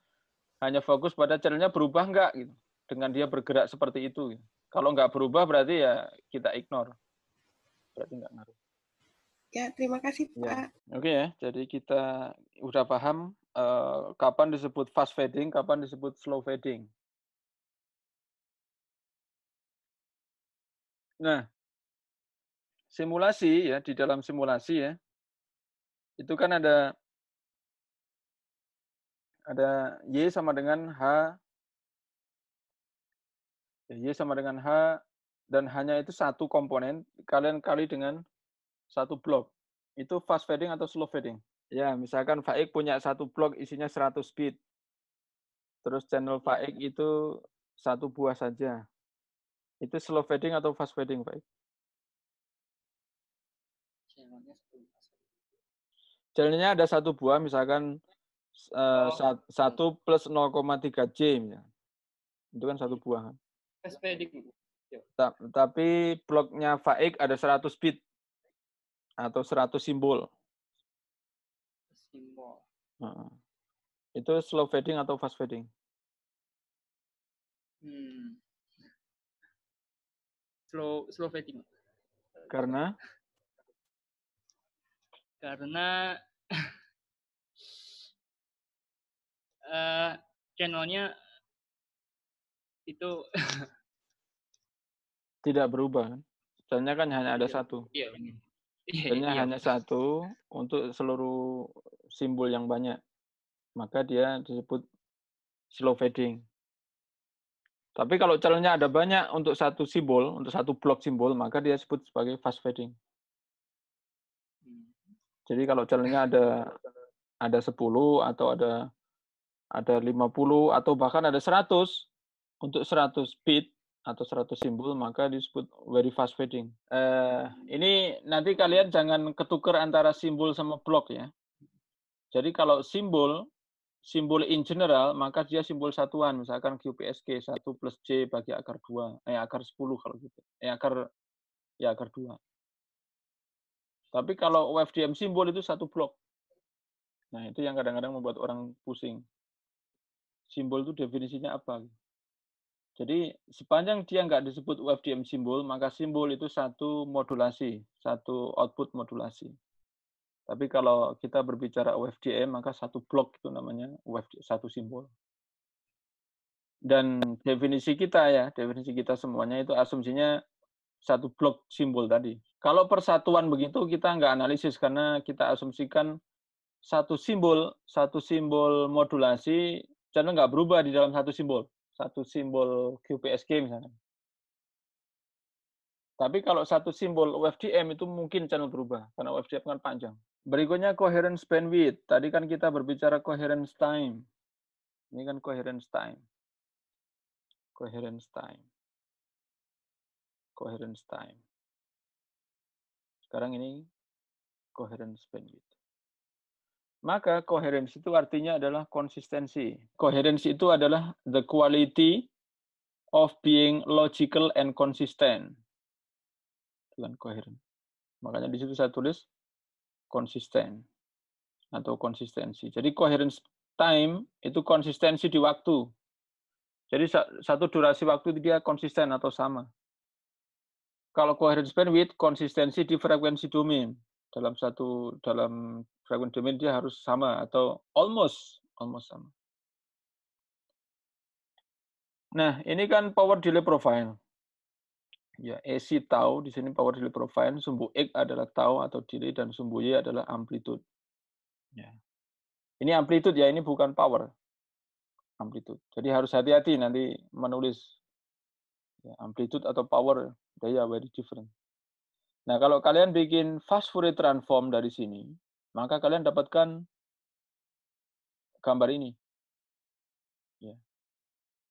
hanya fokus pada channelnya berubah enggak gitu dengan dia bergerak seperti itu gitu. kalau enggak berubah berarti ya kita ignore berarti enggak ngaruh ya terima kasih ya. pak ya. oke okay, ya jadi kita udah paham uh, kapan disebut fast fading kapan disebut slow fading nah simulasi ya di dalam simulasi ya itu kan ada ada Y sama dengan H. Ya, y sama dengan H, dan hanya itu satu komponen, kalian kali dengan satu blok. Itu fast fading atau slow fading? Ya, misalkan Faik punya satu blok isinya 100 bit. Terus channel ya. Faik itu satu buah saja. Itu slow fading atau fast fading, Faik? Channelnya ada satu buah, misalkan Eh, oh, satu plus 0,3 J misalnya. Itu kan satu buah. Kan. Iya. Ta tapi bloknya Faik ada 100 bit atau 100 simbol. Simbol. Nah, itu slow fading atau fast fading? Hmm. Slow slow fading. Karena? Karena uh, channelnya itu tidak berubah Channelnya kan hanya ada iya. satu. Iya. Channelnya iya, iya, hanya satu untuk seluruh simbol yang banyak. Maka dia disebut slow fading. Tapi kalau channelnya ada banyak untuk satu simbol, untuk satu blok simbol, maka dia disebut sebagai fast fading. Hmm. Jadi kalau channelnya ada ada 10 atau ada ada 50 atau bahkan ada 100 untuk 100 bit atau 100 simbol maka disebut very fast fading. Uh, ini nanti kalian jangan ketuker antara simbol sama blok ya. Jadi kalau simbol simbol in general maka dia simbol satuan misalkan QPSK 1 plus J bagi akar 2 eh akar 10 kalau gitu. Eh akar ya akar 2. Tapi kalau WFDM simbol itu satu blok. Nah, itu yang kadang-kadang membuat orang pusing simbol itu definisinya apa. Jadi sepanjang dia nggak disebut UFDM simbol, maka simbol itu satu modulasi, satu output modulasi. Tapi kalau kita berbicara UFDM, maka satu blok itu namanya UFD, satu simbol. Dan definisi kita ya, definisi kita semuanya itu asumsinya satu blok simbol tadi. Kalau persatuan begitu kita nggak analisis karena kita asumsikan satu simbol, satu simbol modulasi channel nggak berubah di dalam satu simbol satu simbol QPSK misalnya tapi kalau satu simbol UFDM itu mungkin channel berubah karena UFDM kan panjang berikutnya coherence bandwidth tadi kan kita berbicara coherence time ini kan coherence time coherence time coherence time sekarang ini coherence bandwidth maka coherence itu artinya adalah konsistensi. Coherence itu adalah the quality of being logical and consistent. Dengan coherent. Makanya di situ saya tulis konsisten atau konsistensi. Jadi coherence time itu konsistensi di waktu. Jadi satu durasi waktu dia konsisten atau sama. Kalau coherence bandwidth, konsistensi di frekuensi domain dalam satu dalam frekuensi domain dia harus sama atau almost almost sama. Nah, ini kan power delay profile. Ya, AC tau di sini power delay profile, sumbu X adalah tau atau delay dan sumbu Y adalah amplitude. Ya. Ini amplitude ya, ini bukan power. Amplitude. Jadi harus hati-hati nanti menulis ya, amplitude atau power, they are very different. Nah, kalau kalian bikin fast Fourier transform dari sini, maka kalian dapatkan gambar ini. Ya.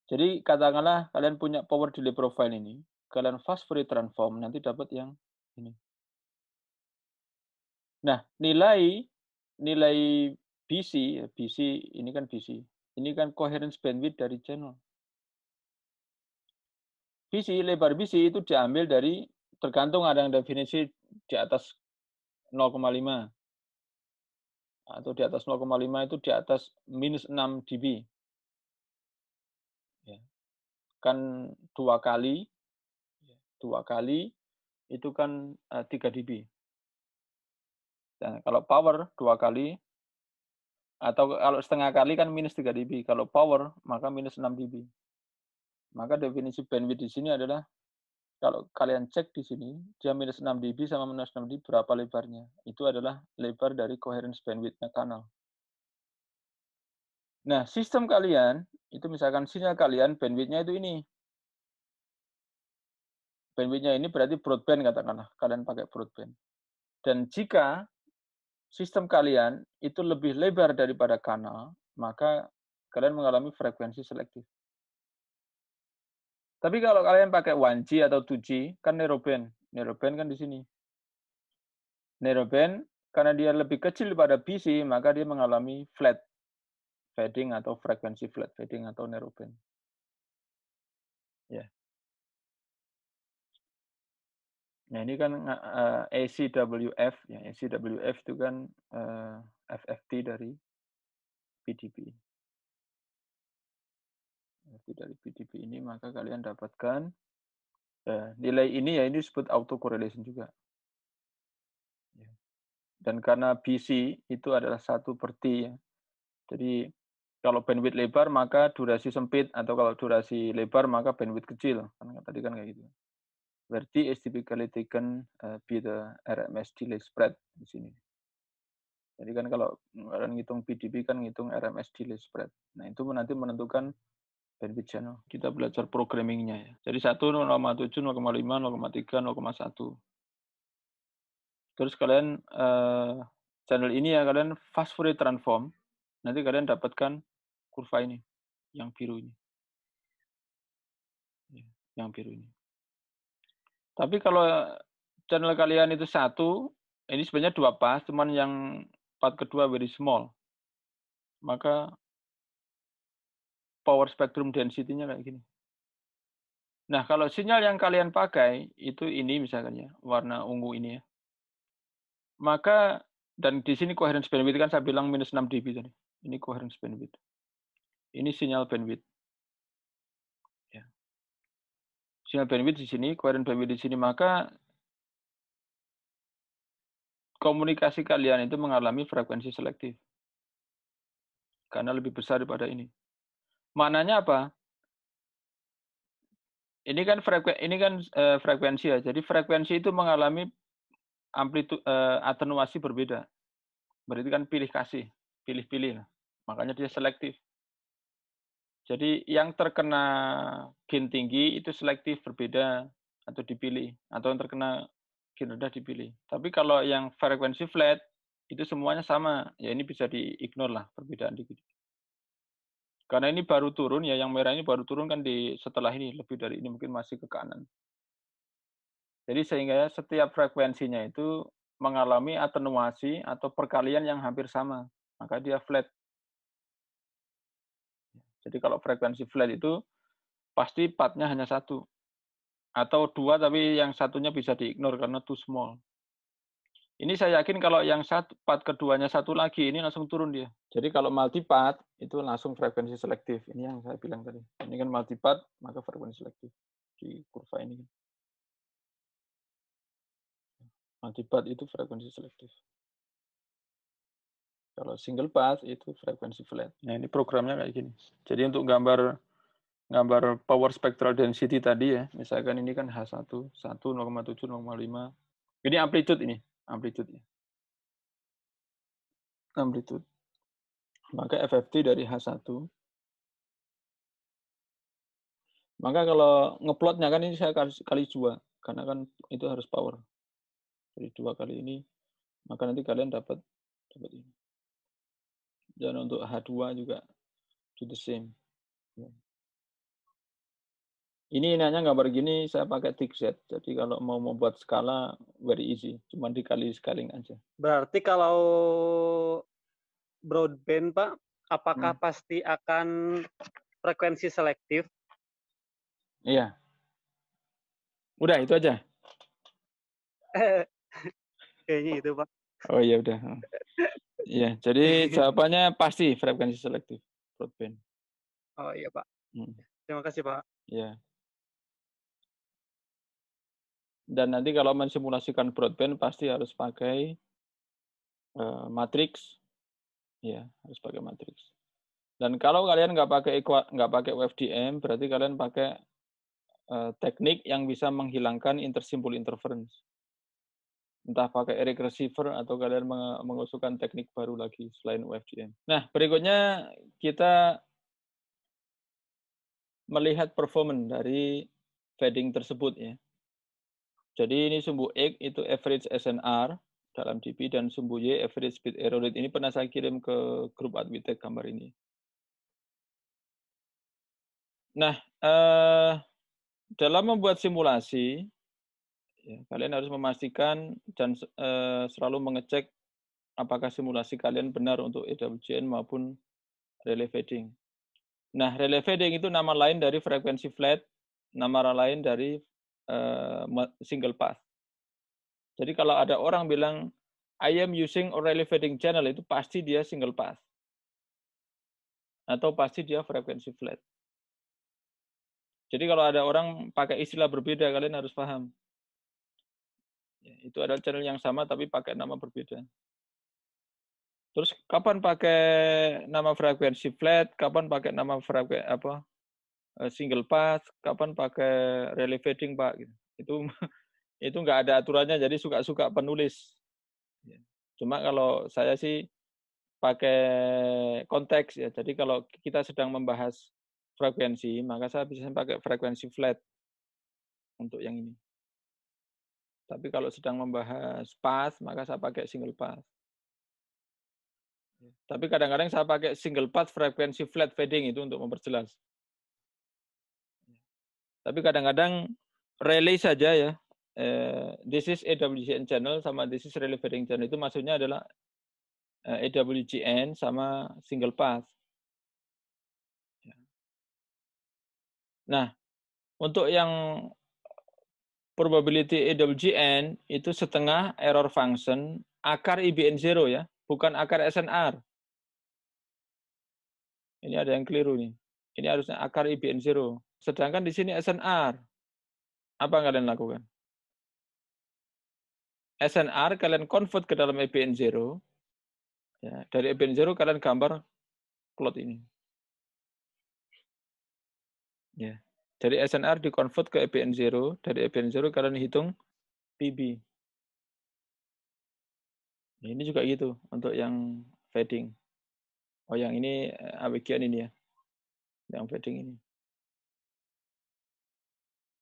Jadi, katakanlah kalian punya power delay profile ini, kalian fast Fourier transform, nanti dapat yang ini. Nah, nilai nilai BC, BC ini kan BC, ini kan coherence bandwidth dari channel. BC, lebar BC itu diambil dari tergantung ada yang definisi di atas 0,5 atau di atas 0,5 itu di atas minus 6 dB. Ya. Kan dua kali, ya, dua kali itu kan 3 eh, dB. Nah, kalau power dua kali, atau kalau setengah kali kan minus 3 dB. Kalau power, maka minus 6 dB. Maka definisi bandwidth di sini adalah kalau kalian cek di sini, dia minus 6 dB sama minus 6 dB berapa lebarnya. Itu adalah lebar dari coherence bandwidth-nya kanal. Nah, sistem kalian, itu misalkan sinyal kalian, bandwidth-nya itu ini. Bandwidth-nya ini berarti broadband katakanlah, kalian pakai broadband. Dan jika sistem kalian itu lebih lebar daripada kanal, maka kalian mengalami frekuensi selektif. Tapi kalau kalian pakai 1G atau 2G, kan narrowband. Narrowband kan di sini. Narrowband, karena dia lebih kecil daripada BC, maka dia mengalami flat fading atau frekuensi flat fading atau narrowband. Ya. Nah, ini kan uh, eh, eh, ACWF, ya ACWF itu kan uh, eh, FFT dari PDB. Inti dari PDB ini maka kalian dapatkan ya, nilai ini ya ini disebut autocorrelation juga. Ya. Dan karena BC itu adalah satu per T ya. Jadi kalau bandwidth lebar maka durasi sempit atau kalau durasi lebar maka bandwidth kecil kan tadi kan kayak gitu berarti is typically taken eh, by the RMS delay spread di sini jadi kan kalau kalian ngitung PDB kan ngitung RMS delay spread nah itu nanti menentukan bandwidth channel. Kita belajar programmingnya ya. Jadi 1, 0,7, 0,5, 0,3, satu Terus kalian uh, channel ini ya kalian fast Fourier transform. Nanti kalian dapatkan kurva ini yang biru ini. Ya, yang biru ini. Tapi kalau channel kalian itu satu, ini sebenarnya dua pas, cuman yang part kedua very small. Maka power spectrum density-nya kayak gini. Nah, kalau sinyal yang kalian pakai itu ini misalkan ya, warna ungu ini ya. Maka dan di sini coherence bandwidth kan saya bilang minus 6 dB tadi. Ini coherence bandwidth. Ini sinyal bandwidth. Ya. Sinyal bandwidth di sini, coherence bandwidth di sini, maka komunikasi kalian itu mengalami frekuensi selektif. Karena lebih besar daripada ini. Maknanya apa? Ini kan frekuen ini kan e, frekuensi ya. Jadi frekuensi itu mengalami amplitu e, atenuasi berbeda. Berarti kan pilih kasih, pilih-pilih. Makanya dia selektif. Jadi yang terkena gen tinggi itu selektif berbeda atau dipilih atau yang terkena gen rendah dipilih. Tapi kalau yang frekuensi flat itu semuanya sama. Ya ini bisa di ignore lah perbedaan dikit. Karena ini baru turun ya, yang merah ini baru turun kan di setelah ini lebih dari ini mungkin masih ke kanan. Jadi sehingga setiap frekuensinya itu mengalami atenuasi atau perkalian yang hampir sama, maka dia flat. Jadi kalau frekuensi flat itu pasti partnya hanya satu atau dua tapi yang satunya bisa diignore karena too small. Ini saya yakin kalau yang satu part keduanya satu lagi ini langsung turun dia. Jadi kalau multipart itu langsung frekuensi selektif. Ini yang saya bilang tadi. Ini kan multipart maka frekuensi selektif di kurva ini. Kan. Multipart itu frekuensi selektif. Kalau single part, itu frekuensi flat. Nah ini programnya kayak gini. Jadi untuk gambar gambar power spectral density tadi ya, misalkan ini kan H1, 1, 0,7, 0,5. Ini amplitude ini, amplitude ya. Amplitude. Maka FFT dari H1. Maka kalau ngeplotnya kan ini saya kali dua, karena kan itu harus power. Jadi dua kali ini, maka nanti kalian dapat dapat ini. Dan untuk H2 juga do the same. Ya. Ini hanya gambar gini saya pakai set Jadi kalau mau membuat skala very easy, cuma dikali scaling aja. Berarti kalau broadband Pak, apakah hmm. pasti akan frekuensi selektif? Iya. Udah itu aja. Kayaknya itu Pak. Oh iya udah. Oh. Iya, jadi jawabannya pasti frekuensi selektif broadband. Oh iya Pak. Hmm. Terima kasih Pak. Iya. Dan nanti kalau mensimulasikan broadband pasti harus pakai uh, eh, matrix, ya harus pakai matrix. Dan kalau kalian nggak pakai nggak pakai UFDM, berarti kalian pakai uh, teknik yang bisa menghilangkan intersimple interference. Entah pakai Eric receiver atau kalian mengusulkan teknik baru lagi selain UFDM. Nah, berikutnya kita melihat performance dari fading tersebut ya. Jadi ini sumbu X itu average SNR dalam DP dan sumbu Y average speed error rate. Ini pernah saya kirim ke grup Adwitek gambar ini. Nah, eh, dalam membuat simulasi, ya, kalian harus memastikan dan eh, selalu mengecek apakah simulasi kalian benar untuk EWGN maupun relay fading. Nah, relay fading itu nama lain dari frekuensi flat, nama lain dari Eh, single path. Jadi kalau ada orang bilang I am using or elevating channel itu pasti dia single path atau pasti dia frekuensi flat. Jadi kalau ada orang pakai istilah berbeda kalian harus paham. Ya, itu adalah channel yang sama tapi pakai nama berbeda. Terus kapan pakai nama frekuensi flat, kapan pakai nama frekuensi apa Eh, single pass, kapan pakai relay fading pak. Gitu. Itu itu nggak ada aturannya, jadi suka-suka penulis. Ya. Cuma kalau saya sih pakai konteks ya. Jadi kalau kita sedang membahas frekuensi, maka saya bisa pakai frekuensi flat untuk yang ini. Tapi kalau sedang membahas path maka saya pakai single path ya. Tapi kadang-kadang saya pakai single path frekuensi flat fading itu untuk memperjelas. Tapi kadang-kadang relay saja ya. eh, this is AWGN channel sama this is relay feeding channel itu maksudnya adalah eh, AWGN sama single path. Ya. Nah, untuk yang probability AWGN itu setengah error function akar IBN0 ya, bukan akar SNR. Ini ada yang keliru nih. Ini harusnya akar IBN0. Sedangkan di sini SNR. Apa yang kalian lakukan? SNR kalian convert ke dalam EBN 0. Ya, dari EBN 0 kalian gambar plot ini. Ya. Dari SNR di convert ke EBN 0, dari EBN 0 kalian hitung PB. Nah, ini juga gitu untuk yang fading. Oh, yang ini eh, AWGN ini ya. Yang fading ini.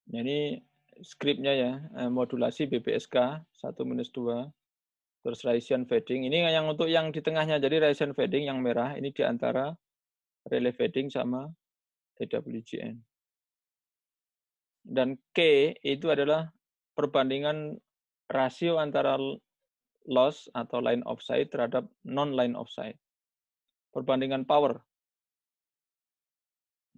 Nah, ini skripnya ya, eh, modulasi BPSK 1 minus 2, terus Raison fading. Ini yang untuk yang di tengahnya, jadi Raison fading yang merah, ini di antara relay fading sama DWGN. Dan K itu adalah perbandingan rasio antara loss atau line of sight terhadap non line of sight. Perbandingan power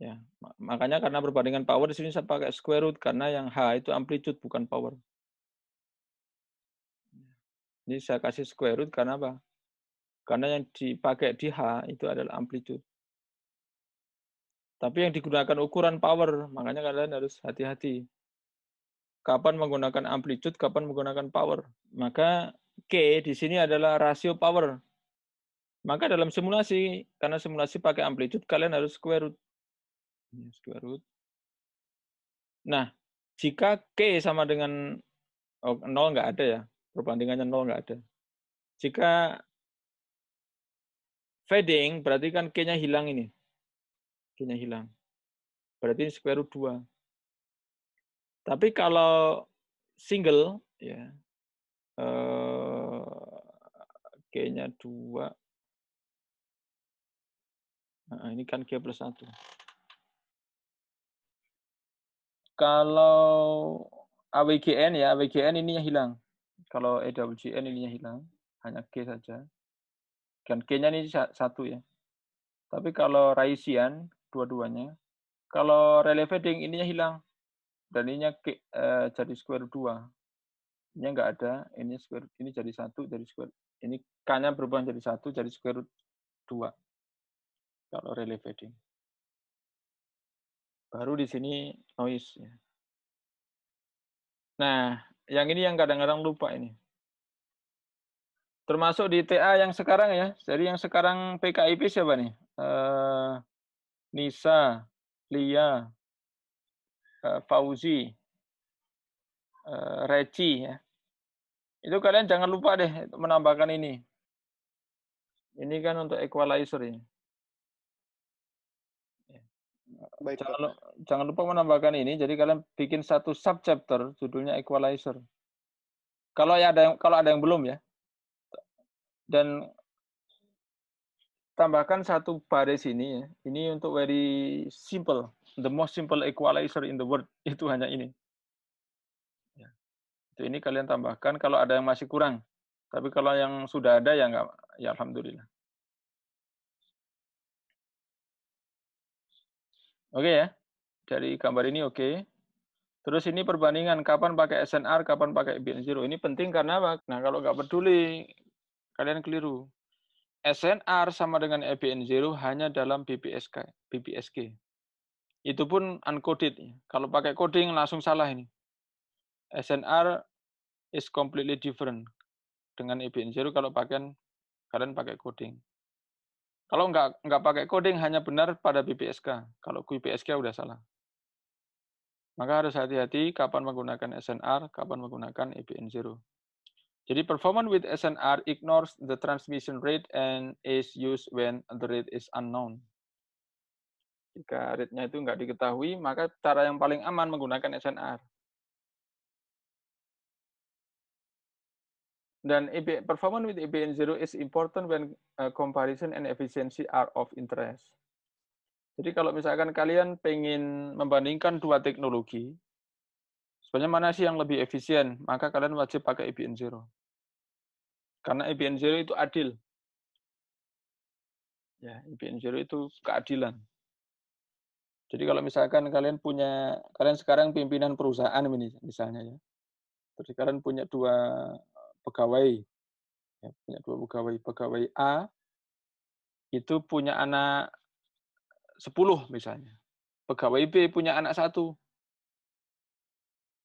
Ya, makanya karena perbandingan power di sini saya pakai square root karena yang H itu amplitude bukan power. Ya. ini saya kasih square root karena apa? Karena yang dipakai di H itu adalah amplitude. Tapi yang digunakan ukuran power, makanya kalian harus hati-hati. Kapan menggunakan amplitude, kapan menggunakan power. Maka K di sini adalah rasio power. Maka dalam simulasi, karena simulasi pakai amplitude, kalian harus square root Minus iya, root. Nah, jika K sama dengan oh, 0 nggak ada ya, perbandingannya nol nggak ada. Jika fading, berarti kan K-nya hilang ini. K-nya hilang. Berarti ini square root 2. Tapi kalau single, ya, eh, k nya dua. Nah, ini kan k plus satu. Kalau AWGN ya, AWGN ininya hilang. Kalau EWGN ininya hilang, hanya G saja. Dan G-nya ini satu ya. Tapi kalau Raisian, dua-duanya. Kalau Relevating ininya hilang. Dan ininya G, eh, jadi square 2. Ini enggak ada, ini square, ini jadi satu, jadi square. Ini K-nya berubah jadi satu, jadi square dua. 2. Kalau Relevating baru di sini noise. Oh ya. Nah, yang ini yang kadang-kadang lupa ini. Termasuk di TA yang sekarang ya. Jadi yang sekarang PKIP siapa nih? Eh, Nisa, Lia, eh, Fauzi, eh, Reci ya. Itu kalian jangan lupa deh menambahkan ini. Ini kan untuk equalizer ini. Baik, jangan, lupa, jangan lupa menambahkan ini. Jadi kalian bikin satu sub chapter judulnya equalizer. Kalau ya ada yang kalau ada yang belum ya. Dan tambahkan satu baris ini ya. Ini untuk very simple, the most simple equalizer in the world itu hanya ini. Ya. Itu ini kalian tambahkan kalau ada yang masih kurang. Tapi kalau yang sudah ada ya enggak ya alhamdulillah. Oke okay ya? Dari gambar ini oke. Okay. Terus ini perbandingan kapan pakai SNR, kapan pakai BN0. Ini penting karena apa? Nah, kalau nggak peduli, kalian keliru. SNR sama dengan EBN0 hanya dalam BPSK, BPSK. Itu pun uncoded. Kalau pakai coding langsung salah ini. SNR is completely different dengan EBN0 kalau pakai kalian pakai coding. Kalau nggak nggak pakai coding hanya benar pada BPSK. Kalau BPSK udah salah. Maka harus hati-hati kapan menggunakan SNR, kapan menggunakan epn 0. Jadi performance with SNR ignores the transmission rate and is used when the rate is unknown. Jika rate-nya itu nggak diketahui, maka cara yang paling aman menggunakan SNR. dan e performance with EBN 0 is important when uh, comparison and efficiency are of interest. Jadi kalau misalkan kalian pengen membandingkan dua teknologi, sebenarnya mana sih yang lebih efisien, maka kalian wajib pakai EBN 0 Karena EBN 0 itu adil. Ya, EBN zero itu keadilan. Jadi kalau misalkan kalian punya, kalian sekarang pimpinan perusahaan ini misalnya ya, terus kalian punya dua pegawai, ya, punya dua pegawai, pegawai A itu punya anak 10 misalnya, pegawai B punya anak satu,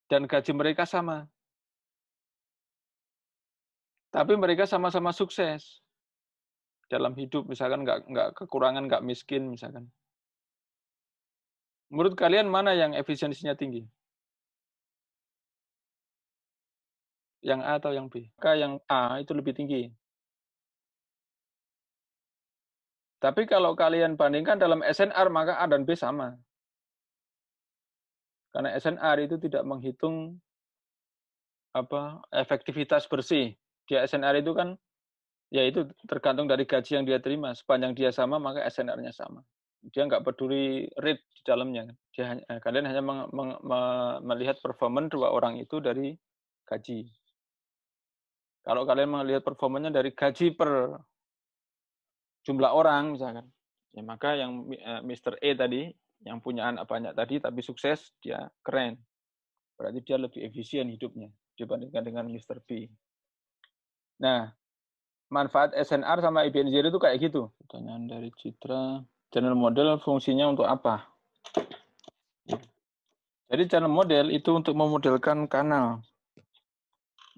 dan gaji mereka sama. Tapi mereka sama-sama sukses dalam hidup, misalkan nggak nggak kekurangan, nggak miskin, misalkan. Menurut kalian mana yang efisiensinya tinggi? yang A atau yang B. K yang A itu lebih tinggi. Tapi kalau kalian bandingkan dalam SNR, maka A dan B sama. Karena SNR itu tidak menghitung apa efektivitas bersih. Dia SNR itu kan, ya itu tergantung dari gaji yang dia terima. Sepanjang dia sama, maka SNR-nya sama. Dia nggak peduli rate di dalamnya. Dia, hanya, eh, kalian hanya melihat performan dua orang itu dari gaji. Kalau kalian melihat performanya dari gaji per jumlah orang misalkan, ya maka yang eh, Mister Mr. E tadi yang punya anak banyak tadi tapi sukses dia keren. Berarti dia lebih efisien hidupnya dibandingkan dengan Mr. B. Nah, manfaat SNR sama IBNZR itu kayak gitu. Pertanyaan dari Citra, channel model fungsinya untuk apa? Jadi channel model itu untuk memodelkan kanal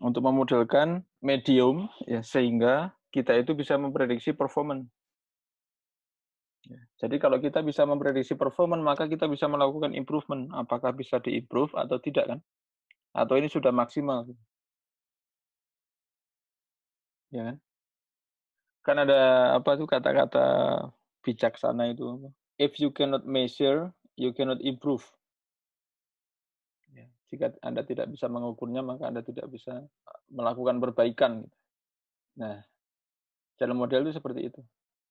untuk memodelkan medium ya sehingga kita itu bisa memprediksi performan. Ya, jadi kalau kita bisa memprediksi performan maka kita bisa melakukan improvement. Apakah bisa diimprove atau tidak kan? Atau ini sudah maksimal? Ya kan? Kan ada apa tuh kata-kata bijaksana itu. If you cannot measure, you cannot improve. Jika Anda tidak bisa mengukurnya, maka Anda tidak bisa eh, melakukan perbaikan. Gitu. Nah, channel model itu seperti itu.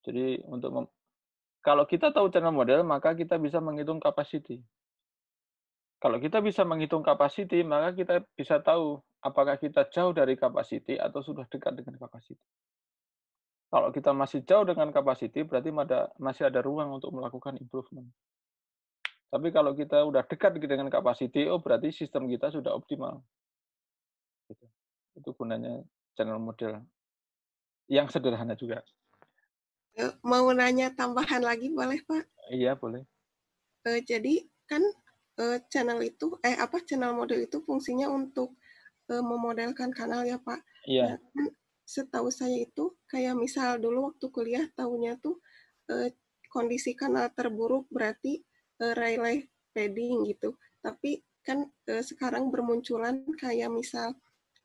Jadi untuk kalau kita tahu channel model, maka kita bisa menghitung capacity. Kalau kita bisa menghitung capacity, maka kita bisa tahu apakah kita jauh dari capacity atau sudah dekat dengan capacity. Kalau kita masih jauh dengan capacity, berarti masih ada ruang untuk melakukan improvement. Tapi kalau kita udah dekat gitu dengan kapasiti, oh berarti sistem kita sudah optimal. Gitu. Itu gunanya channel model yang sederhana juga. Eh, mau nanya tambahan lagi boleh Pak? Iya boleh. Eh, jadi kan eh, channel itu, eh apa channel model itu fungsinya untuk memodelkan kanal ya Pak? Iya. Nah, kan setahu saya itu kayak misal dulu waktu kuliah tahunya tuh kondisi kanal terburuk berarti uh, relay trading gitu. Tapi kan uh, sekarang bermunculan kayak misal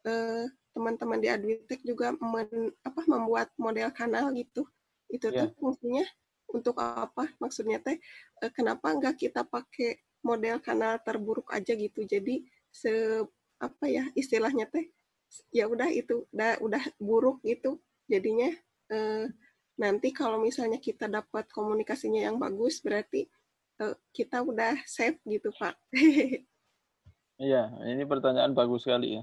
teman eh, teman-teman di adwitek juga men, apa membuat model kanal gitu. Itu yeah. tuh fungsinya untuk apa? Maksudnya teh uh, kenapa nggak kita pakai model kanal terburuk aja gitu. Jadi se apa ya istilahnya teh ya udah itu udah udah buruk gitu jadinya uh, nanti kalau misalnya kita dapat komunikasinya yang bagus berarti kita udah save gitu Pak. iya, ini pertanyaan bagus sekali ya.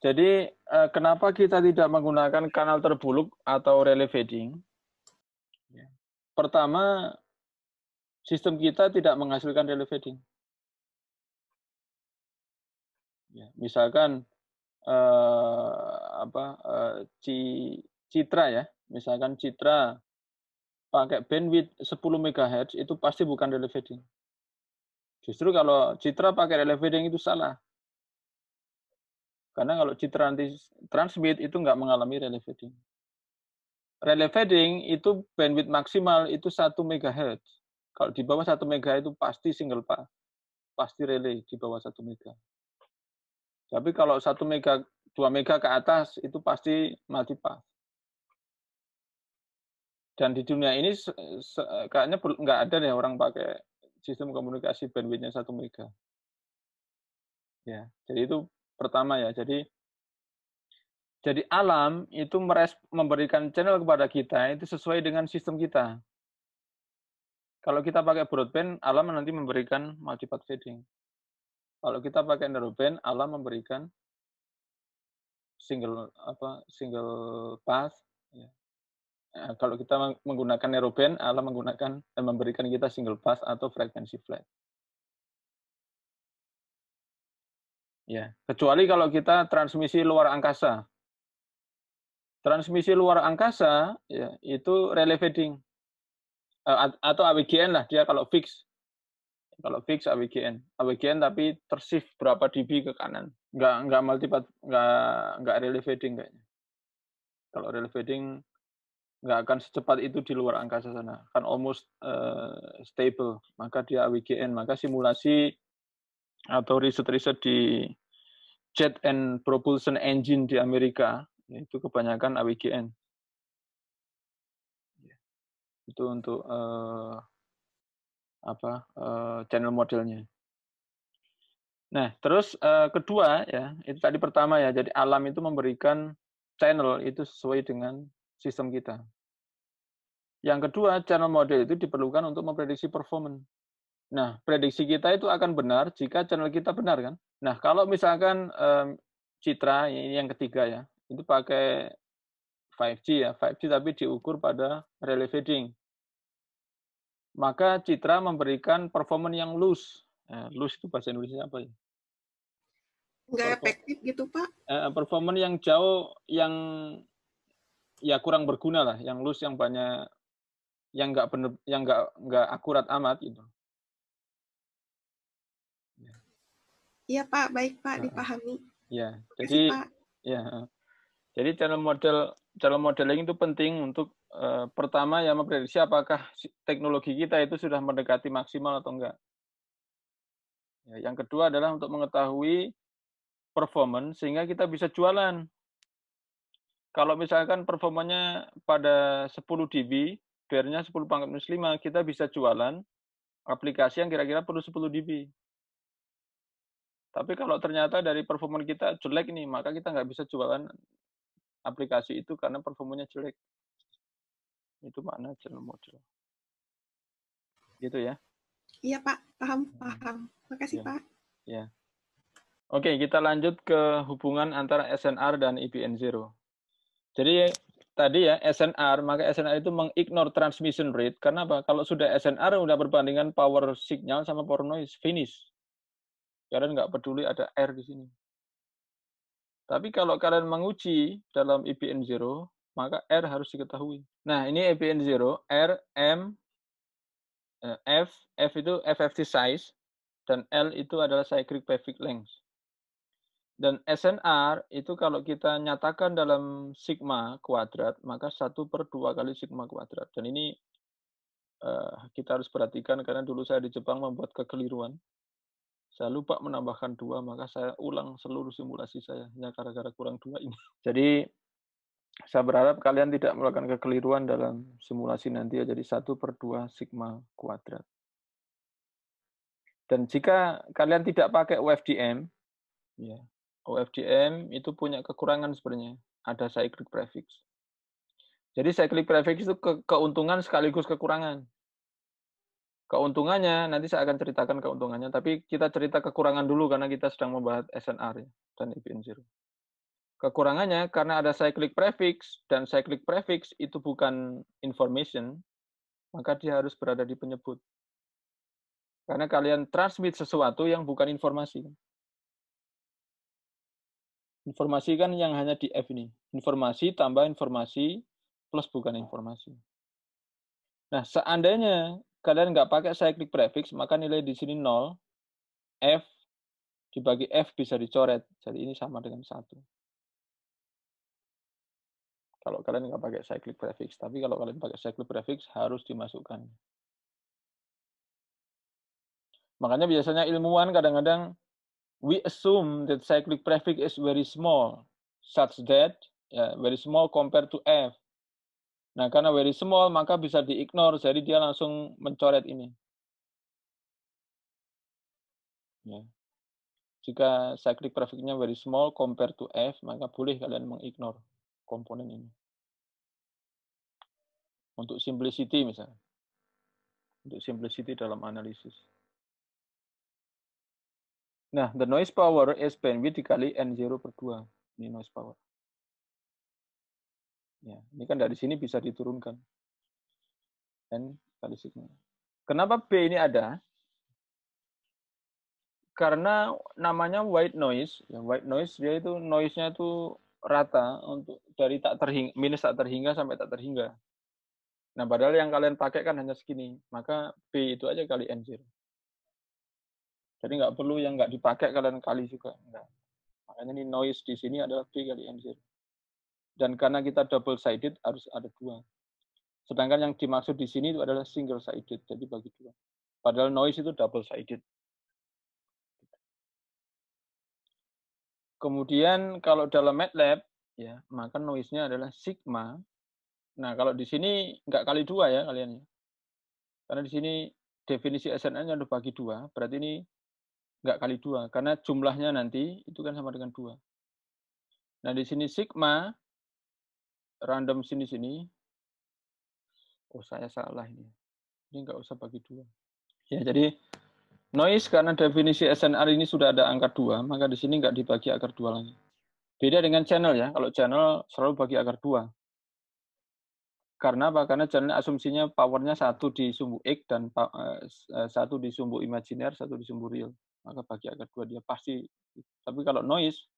Jadi kenapa kita tidak menggunakan kanal terbuluk atau relay fading ya. Pertama, sistem kita tidak menghasilkan relay fading Ya, misalkan eh, apa eh, Citra ya, misalkan Citra pakai bandwidth 10 MHz itu pasti bukan relay fading. Justru kalau Citra pakai relay fading itu salah. Karena kalau Citra nanti transmit itu nggak mengalami relay fading. Relay fading itu bandwidth maksimal itu 1 MHz. Kalau di bawah 1 MHz itu pasti single pass. Pasti relay di bawah 1 MHz. Tapi kalau 1 mega, 2 mega ke atas itu pasti multi path dan di dunia ini eh, kayaknya nggak ada nih orang pakai sistem komunikasi bandwidthnya satu mega. Ya, jadi itu pertama ya. Jadi jadi alam itu memberikan channel kepada kita itu sesuai dengan sistem kita. Kalau kita pakai broadband, alam nanti memberikan multipath feeding. Kalau kita pakai narrowband, alam memberikan single apa single path ya. Eh, kalau kita menggunakan narrowband, Allah menggunakan dan memberikan kita single pass atau frekuensi flat. Ya, kecuali kalau kita transmisi luar angkasa. Transmisi luar angkasa ya, itu relay eh, atau AWGN lah dia kalau fix. Kalau fix AWGN, AWGN tapi tersif berapa dB ke kanan. Nggak nggak multipat nggak nggak relay fading kayaknya. Kalau relay nggak akan secepat itu di luar angkasa sana kan almost uh, stable maka dia AWGN maka simulasi atau riset-riset di jet and propulsion engine di Amerika itu kebanyakan AWGN ya. itu untuk uh, apa uh, channel modelnya nah terus uh, kedua ya itu tadi pertama ya jadi alam itu memberikan channel itu sesuai dengan sistem kita. Yang kedua, channel model itu diperlukan untuk memprediksi performa. Nah, prediksi kita itu akan benar jika channel kita benar kan? Nah, kalau misalkan um, Citra ini yang ketiga ya, itu pakai 5G ya, 5G tapi diukur pada relay feeding. Maka Citra memberikan performa yang loose. Eh, loose itu bahasa Indonesia apa ya? Enggak efektif gitu, Pak. Eh, yang jauh yang ya kurang berguna lah yang loose yang banyak yang nggak bener yang nggak nggak akurat amat gitu ya. Iya Pak, baik Pak, dipahami. ya jadi Kasih, ya. Jadi channel model channel modeling itu penting untuk uh, pertama ya memprediksi apakah teknologi kita itu sudah mendekati maksimal atau enggak. Ya, yang kedua adalah untuk mengetahui performance sehingga kita bisa jualan kalau misalkan performanya pada 10 dB, pr 10 pangkat minus 5, kita bisa jualan aplikasi yang kira-kira perlu 10 dB. Tapi kalau ternyata dari performa kita jelek nih, maka kita nggak bisa jualan aplikasi itu karena performanya jelek. Itu makna channel model. Gitu ya. Iya Pak, paham, hmm. paham. Makasih ya. Pak. Ya. Oke, kita lanjut ke hubungan antara SNR dan IPN 0 jadi tadi ya SNR, maka SNR itu mengignore transmission rate. Karena apa? Kalau sudah SNR, sudah perbandingan power signal sama power noise, finish. Kalian nggak peduli ada R di sini. Tapi kalau kalian menguji dalam ipn e 0, maka R harus diketahui. Nah, ini ipn e 0, R, M, eh, F, F itu FFT size, dan L itu adalah cyclic perfect length. Dan SNR itu kalau kita nyatakan dalam sigma kuadrat, maka 1 per 2 kali sigma kuadrat. Dan ini uh, kita harus perhatikan karena dulu saya di Jepang membuat kekeliruan. Saya lupa menambahkan 2, maka saya ulang seluruh simulasi saya. Hanya gara-gara kurang 2 ini. Jadi saya berharap kalian tidak melakukan kekeliruan dalam simulasi nanti ya. Jadi 1 per 2 sigma kuadrat. Dan jika kalian tidak pakai UFDM, ya, OFDM itu punya kekurangan sebenarnya. Ada cyclic prefix. Jadi cyclic prefix itu ke keuntungan sekaligus kekurangan. Keuntungannya nanti saya akan ceritakan keuntungannya, tapi kita cerita kekurangan dulu karena kita sedang membahas SNR ya, dan IPN 0. Kekurangannya karena ada cyclic prefix dan cyclic prefix itu bukan information, maka dia harus berada di penyebut. Karena kalian transmit sesuatu yang bukan informasi. Informasi kan yang hanya di F ini. Informasi tambah informasi plus bukan informasi. Nah, seandainya kalian nggak pakai cyclic prefix, maka nilai di sini 0, F dibagi F bisa dicoret. Jadi ini sama dengan satu. Kalau kalian nggak pakai cyclic prefix. Tapi kalau kalian pakai cyclic prefix, harus dimasukkan. Makanya biasanya ilmuwan kadang-kadang we assume that cyclic prefix is very small, such that yeah, very small compared to f. Nah, karena very small maka bisa diignore, jadi dia langsung mencoret ini. Yeah. Jika cyclic prefixnya very small compared to f, maka boleh kalian mengignore komponen ini. Untuk simplicity misalnya. Untuk simplicity dalam analisis. Nah, the noise power is bandwidth dikali N0 per 2. Ini noise power. Ya, ini kan dari sini bisa diturunkan. N kali sini. Kenapa B ini ada? Karena namanya white noise. Ya, white noise dia itu noise-nya itu rata untuk dari tak terhingga, minus tak terhingga sampai tak terhingga. Nah, padahal yang kalian pakai kan hanya segini. Maka B itu aja kali N0. Jadi nggak perlu yang nggak dipakai kalian kali juga. Enggak. Makanya ini noise di sini adalah B kali M0. Dan karena kita double sided harus ada dua. Sedangkan yang dimaksud di sini itu adalah single sided, jadi bagi dua. Padahal noise itu double sided. Kemudian kalau dalam MATLAB ya, maka noise-nya adalah sigma. Nah, kalau di sini nggak kali dua ya kalian. Ya. Karena di sini definisi SNN-nya udah bagi dua, berarti ini nggak kali dua karena jumlahnya nanti itu kan sama dengan dua. Nah di sini sigma random sini sini. Oh saya salah ini. Ini nggak usah bagi dua. Ya jadi noise karena definisi SNR ini sudah ada angka dua maka di sini nggak dibagi akar dua lagi. Beda dengan channel ya. Kalau channel selalu bagi akar dua. Karena apa? Karena channel asumsinya powernya satu di sumbu X dan eh, eh, satu di sumbu imajiner, satu di sumbu real maka bagi akar dua dia pasti. Tapi kalau noise,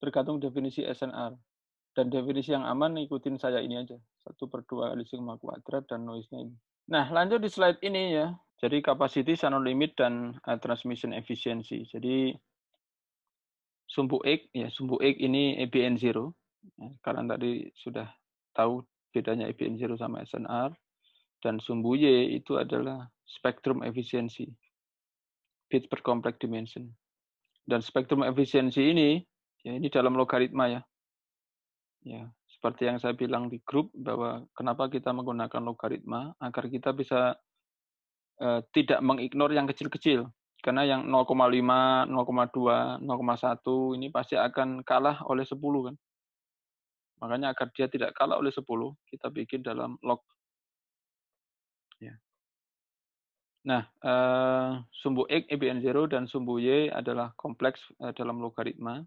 tergantung definisi SNR. Dan definisi yang aman, ikutin saya ini aja. satu per dua kali sigma kuadrat dan noise-nya ini. Nah, lanjut di slide ini ya. Jadi capacity, channel limit, dan transmission efficiency. Jadi sumbu X, ya sumbu X ini EBN0. Ya, kalian tadi sudah tahu bedanya EBN0 sama SNR. Dan sumbu Y itu adalah spektrum efisiensi bit per complex dimension. Dan spektrum efisiensi ini, ya ini dalam logaritma ya. Ya, seperti yang saya bilang di grup bahwa kenapa kita menggunakan logaritma agar kita bisa uh, tidak mengignore yang kecil-kecil. Karena yang 0,5, 0,2, 0,1 ini pasti akan kalah oleh 10 kan. Makanya agar dia tidak kalah oleh 10, kita bikin dalam log Nah, eh, sumbu X, EBN0, dan sumbu Y adalah kompleks eh, dalam logaritma.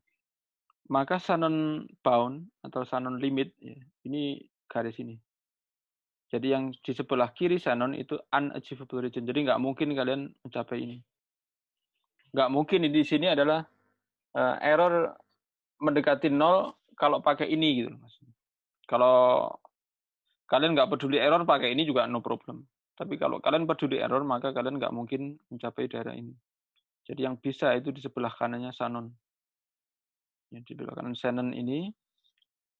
Maka Shannon bound atau Shannon limit, ya, ini garis ini. Jadi yang di sebelah kiri Shannon itu unachievable region. Jadi nggak mungkin kalian mencapai ini. Nggak mungkin di sini adalah eh, error mendekati nol kalau pakai ini gitu. Mas. Kalau kalian nggak peduli error pakai ini juga no problem tapi kalau kalian peduli error, maka kalian nggak mungkin mencapai daerah ini. Jadi yang bisa itu di sebelah kanannya Sanon. Yang di sebelah kanan Sanon ini.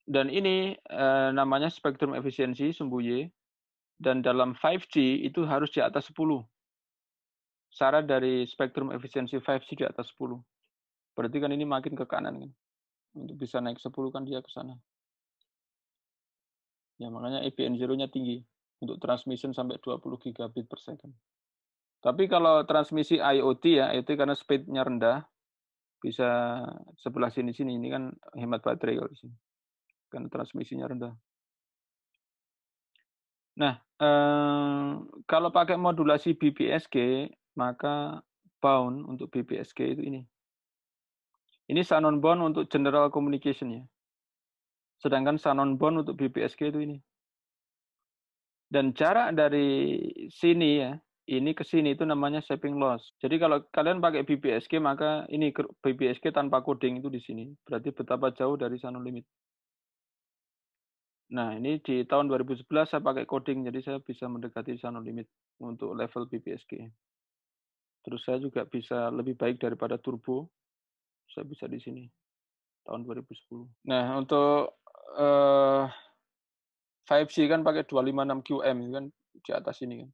Dan ini eh, namanya spektrum efisiensi sumbu Y. Dan dalam 5G itu harus di atas 10. Syarat dari spektrum efisiensi 5G di atas 10. Berarti kan ini makin ke kanan. Kan? Untuk bisa naik 10 kan dia ke sana. Ya makanya EBN0-nya tinggi untuk transmission sampai 20 gigabit per second. Tapi kalau transmisi IoT ya, IoT karena speednya rendah, bisa sebelah sini sini ini kan hemat baterai kalau di sini, karena transmisinya rendah. Nah, eh, kalau pakai modulasi BPSG, maka bound untuk BPSG itu ini. Ini Shannon bound untuk general communication ya. Sedangkan Shannon bound untuk BPSG itu ini. Dan jarak dari sini ya, ini ke sini itu namanya shaping loss. Jadi kalau kalian pakai BBSK maka ini BBSK tanpa coding itu di sini. Berarti betapa jauh dari sana limit. Nah, ini di tahun 2011 saya pakai coding jadi saya bisa mendekati sana limit untuk level BBSK. Terus saya juga bisa lebih baik daripada turbo. Saya bisa di sini tahun 2010. Nah, untuk uh, 5G kan pakai 256QM kan di atas ini kan.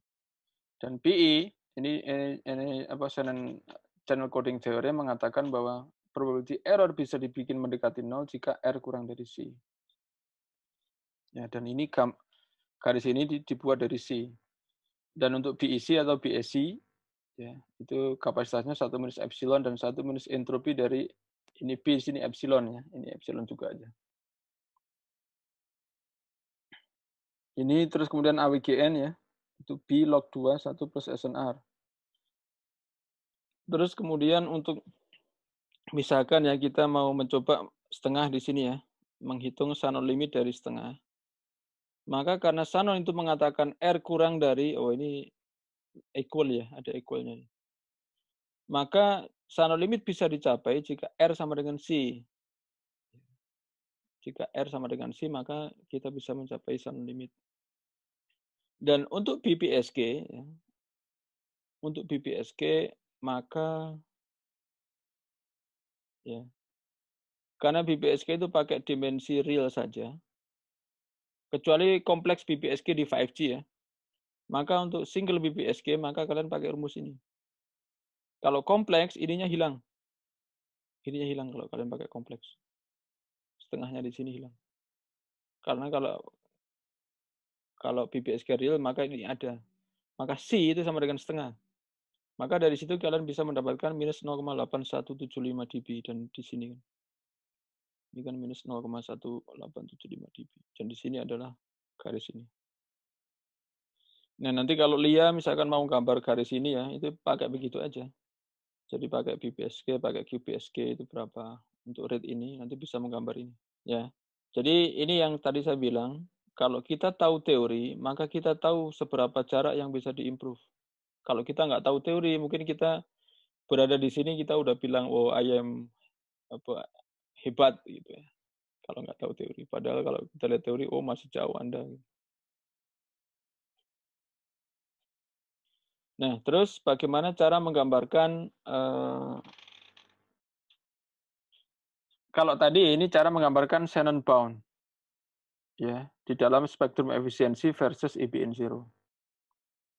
Dan PE ini ini, ini apa Shannon channel coding theory mengatakan bahwa probability error bisa dibikin mendekati nol jika R kurang dari C. Ya, dan ini garis ini dibuat dari C. Dan untuk BEC atau BSC e ya, itu kapasitasnya 1 minus epsilon dan 1 minus entropi dari ini B, sini epsilon ya. Ini epsilon juga aja. Ini terus kemudian AWGN ya. Itu B log 2, 1 plus SNR. Terus kemudian untuk misalkan ya kita mau mencoba setengah di sini ya. Menghitung Shannon limit dari setengah. Maka karena Shannon itu mengatakan R kurang dari, oh ini equal ya, ada equalnya. Maka Shannon limit bisa dicapai jika R sama dengan C. Jika R sama dengan C, maka kita bisa mencapai sum limit. Dan untuk BPSG, ya, untuk BPSG, maka ya karena BPSG itu pakai dimensi real saja. Kecuali kompleks BPSG di 5G ya. Maka untuk single BPSG, maka kalian pakai rumus ini. Kalau kompleks, ininya hilang. Ininya hilang kalau kalian pakai kompleks setengahnya di sini hilang. Karena kalau kalau BBSK real maka ini ada. Maka C itu sama dengan setengah. Maka dari situ kalian bisa mendapatkan minus 0,8175 dB dan di sini kan. Ini kan minus 0,1875 dB. Dan di sini adalah garis ini. Nah, nanti kalau Lia misalkan mau gambar garis ini ya, itu pakai begitu aja. Jadi pakai BPSG, pakai QPSK itu berapa untuk rate ini nanti bisa menggambar ini ya. Jadi ini yang tadi saya bilang, kalau kita tahu teori, maka kita tahu seberapa jarak yang bisa diimprove. Kalau kita nggak tahu teori, mungkin kita berada di sini kita udah bilang, oh, I am apa hebat gitu ya. Kalau nggak tahu teori, padahal kalau kita lihat teori, oh masih jauh Anda. Gitu. Nah, terus bagaimana cara menggambarkan eh, kalau tadi ini cara menggambarkan Shannon bound ya di dalam spektrum efisiensi versus ebn 0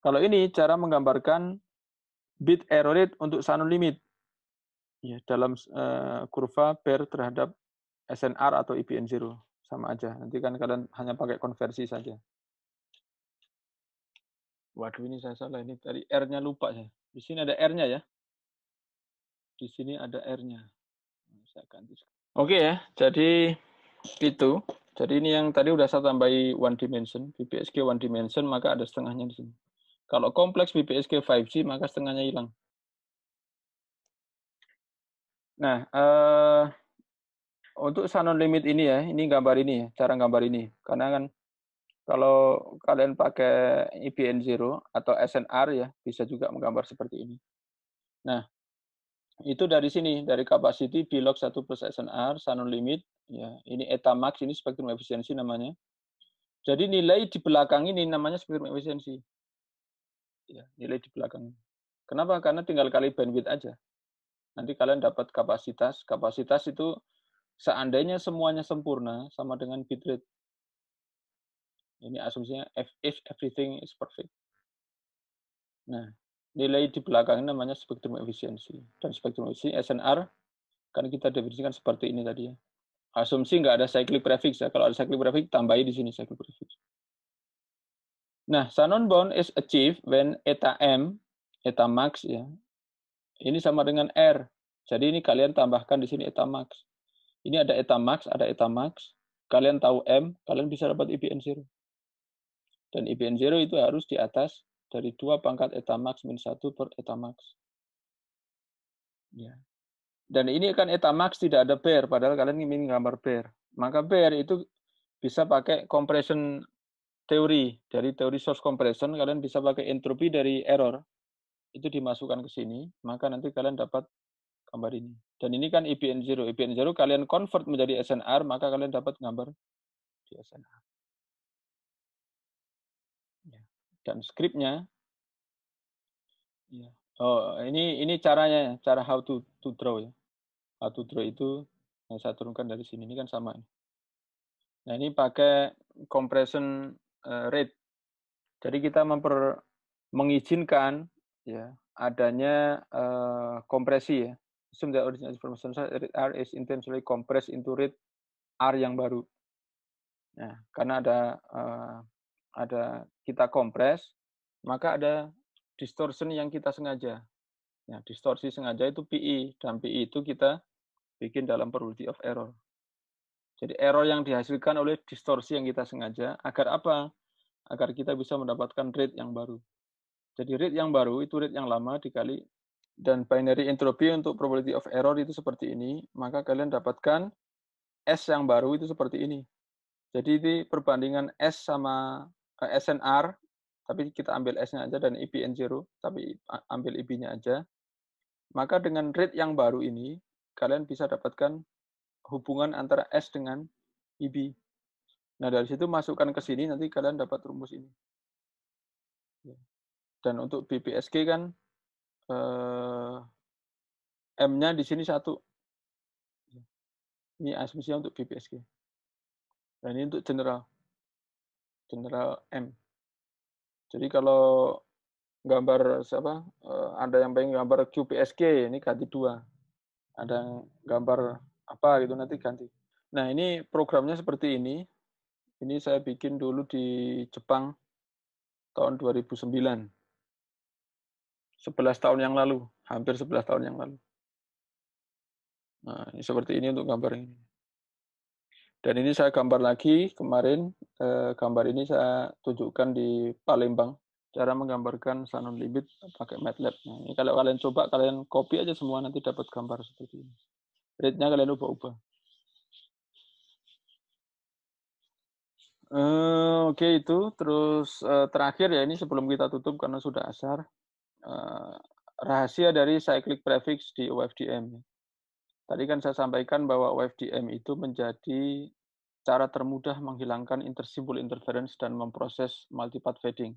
Kalau ini cara menggambarkan bit error rate untuk Shannon limit ya dalam uh, kurva per terhadap SNR atau ebn 0 sama aja. Nanti kan kalian hanya pakai konversi saja. Waduh ini saya salah ini tadi R-nya lupa ya. Di sini ada R-nya ya. Di sini ada R-nya. Saya ganti Oke ya, jadi itu. Jadi ini yang tadi udah saya tambahi one dimension, BPSK one dimension, maka ada setengahnya di sini. Kalau kompleks BPSK 5G, maka setengahnya hilang. Nah, uh, untuk Shannon Limit ini ya, ini gambar ini, ya, cara gambar ini. Karena kan kalau kalian pakai ipn 0 atau SNR ya, bisa juga menggambar seperti ini. Nah, itu dari sini dari capacity B log 1 plus SNR sanon limit ya ini eta max ini spektrum efisiensi namanya jadi nilai di belakang ini namanya spektrum efisiensi ya nilai di belakang kenapa karena tinggal kali bandwidth aja nanti kalian dapat kapasitas kapasitas itu seandainya semuanya sempurna sama dengan bitrate ini asumsinya if everything is perfect nah nilai di belakang namanya spektrum efisiensi. Dan spektrum efisiensi SNR kan kita definisikan seperti ini tadi ya. Asumsi nggak ada cyclic prefix ya. Kalau ada cyclic prefix, tambahi di sini cyclic prefix. Nah, Shannon bound is achieved when eta m, eta max ya, ini sama dengan r. Jadi ini kalian tambahkan di sini eta max. Ini ada eta max, ada eta max. Kalian tahu m, kalian bisa dapat IPN e 0. Dan IPN e 0 itu harus di atas dari dua pangkat eta max minus satu per eta max. Ya. Dan ini kan eta max tidak ada pair, padahal kalian ingin gambar pair. Maka pair itu bisa pakai compression teori. Dari teori source compression, kalian bisa pakai entropi dari error. Itu dimasukkan ke sini, maka nanti kalian dapat gambar ini. Dan ini kan IPN0. E IPN0 e kalian convert menjadi SNR, maka kalian dapat gambar di SNR dan scriptnya. Iya. Oh, ini ini caranya, cara how to to draw ya. How to draw itu yang saya turunkan dari sini ini kan sama. Nah ini pakai compression eh, rate. Jadi kita memper mengizinkan ya adanya uh, kompresi ya. Assume that original information rate R is intentionally compressed into rate R yang baru. Nah, karena ada uh, ada kita kompres, maka ada distortion yang kita sengaja. Ya, distorsi sengaja itu PI, e, dan PI e itu kita bikin dalam probability of error. Jadi error yang dihasilkan oleh distorsi yang kita sengaja, agar apa? Agar kita bisa mendapatkan rate yang baru. Jadi rate yang baru itu rate yang lama dikali, dan binary entropy untuk probability of error itu seperti ini, maka kalian dapatkan S yang baru itu seperti ini. Jadi ini perbandingan S sama Eh, SNR, tapi kita ambil S-nya aja dan IPN 0, tapi ambil IB-nya aja. Maka dengan rate yang baru ini, kalian bisa dapatkan hubungan antara S dengan IB. Nah, dari situ masukkan ke sini, nanti kalian dapat rumus ini. Ya. Dan untuk BPSG kan, eh, M-nya di sini satu. Ya. Ini asumsinya untuk BPSG. Dan ini untuk general. Jenderal M. Jadi kalau gambar siapa eh, ada yang pengen gambar QPSK ini ganti dua ada yang gambar apa gitu nanti ganti nah ini programnya seperti ini ini saya bikin dulu di Jepang tahun 2009 11 tahun yang lalu hampir 11 tahun yang lalu nah ini seperti ini untuk gambar ini dan ini saya gambar lagi kemarin, eh, gambar ini saya tunjukkan di Palembang, cara menggambarkan Sanon Limit pakai MATLAB. Nah, ini kalau kalian coba, kalian copy aja semua, nanti dapat gambar seperti ini. Rate-nya kalian ubah-ubah. Uh, Oke okay, itu, terus uh, terakhir ya ini sebelum kita tutup karena sudah asar, uh, rahasia dari cyclic prefix di OFDM. Tadi kan saya sampaikan bahwa OFDM itu menjadi cara termudah menghilangkan intersimbol interference dan memproses multipath fading.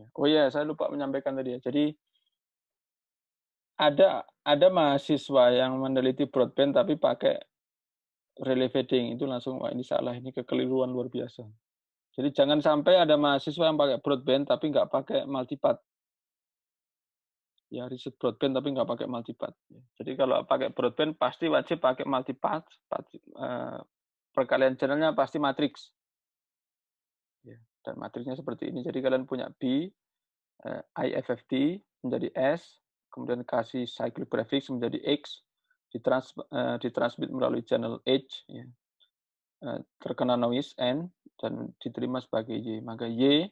Ya. Oh iya, saya lupa menyampaikan tadi ya. Jadi ada ada mahasiswa yang meneliti broadband tapi pakai relay fading itu langsung wah ini salah ini kekeliruan luar biasa. Jadi jangan sampai ada mahasiswa yang pakai broadband tapi nggak pakai multipath ya riset broadband tapi nggak pakai multipath. Ya. Jadi kalau pakai broadband pasti wajib pakai multipath, eh, perkalian channelnya pasti matrix. Ya, dan matriksnya seperti ini. Jadi kalian punya B, eh, IFFT menjadi S, kemudian kasih cycle prefix menjadi X, ditrans, eh, ditransmit melalui channel H, ya. terkena noise N, dan diterima sebagai Y. Maka Y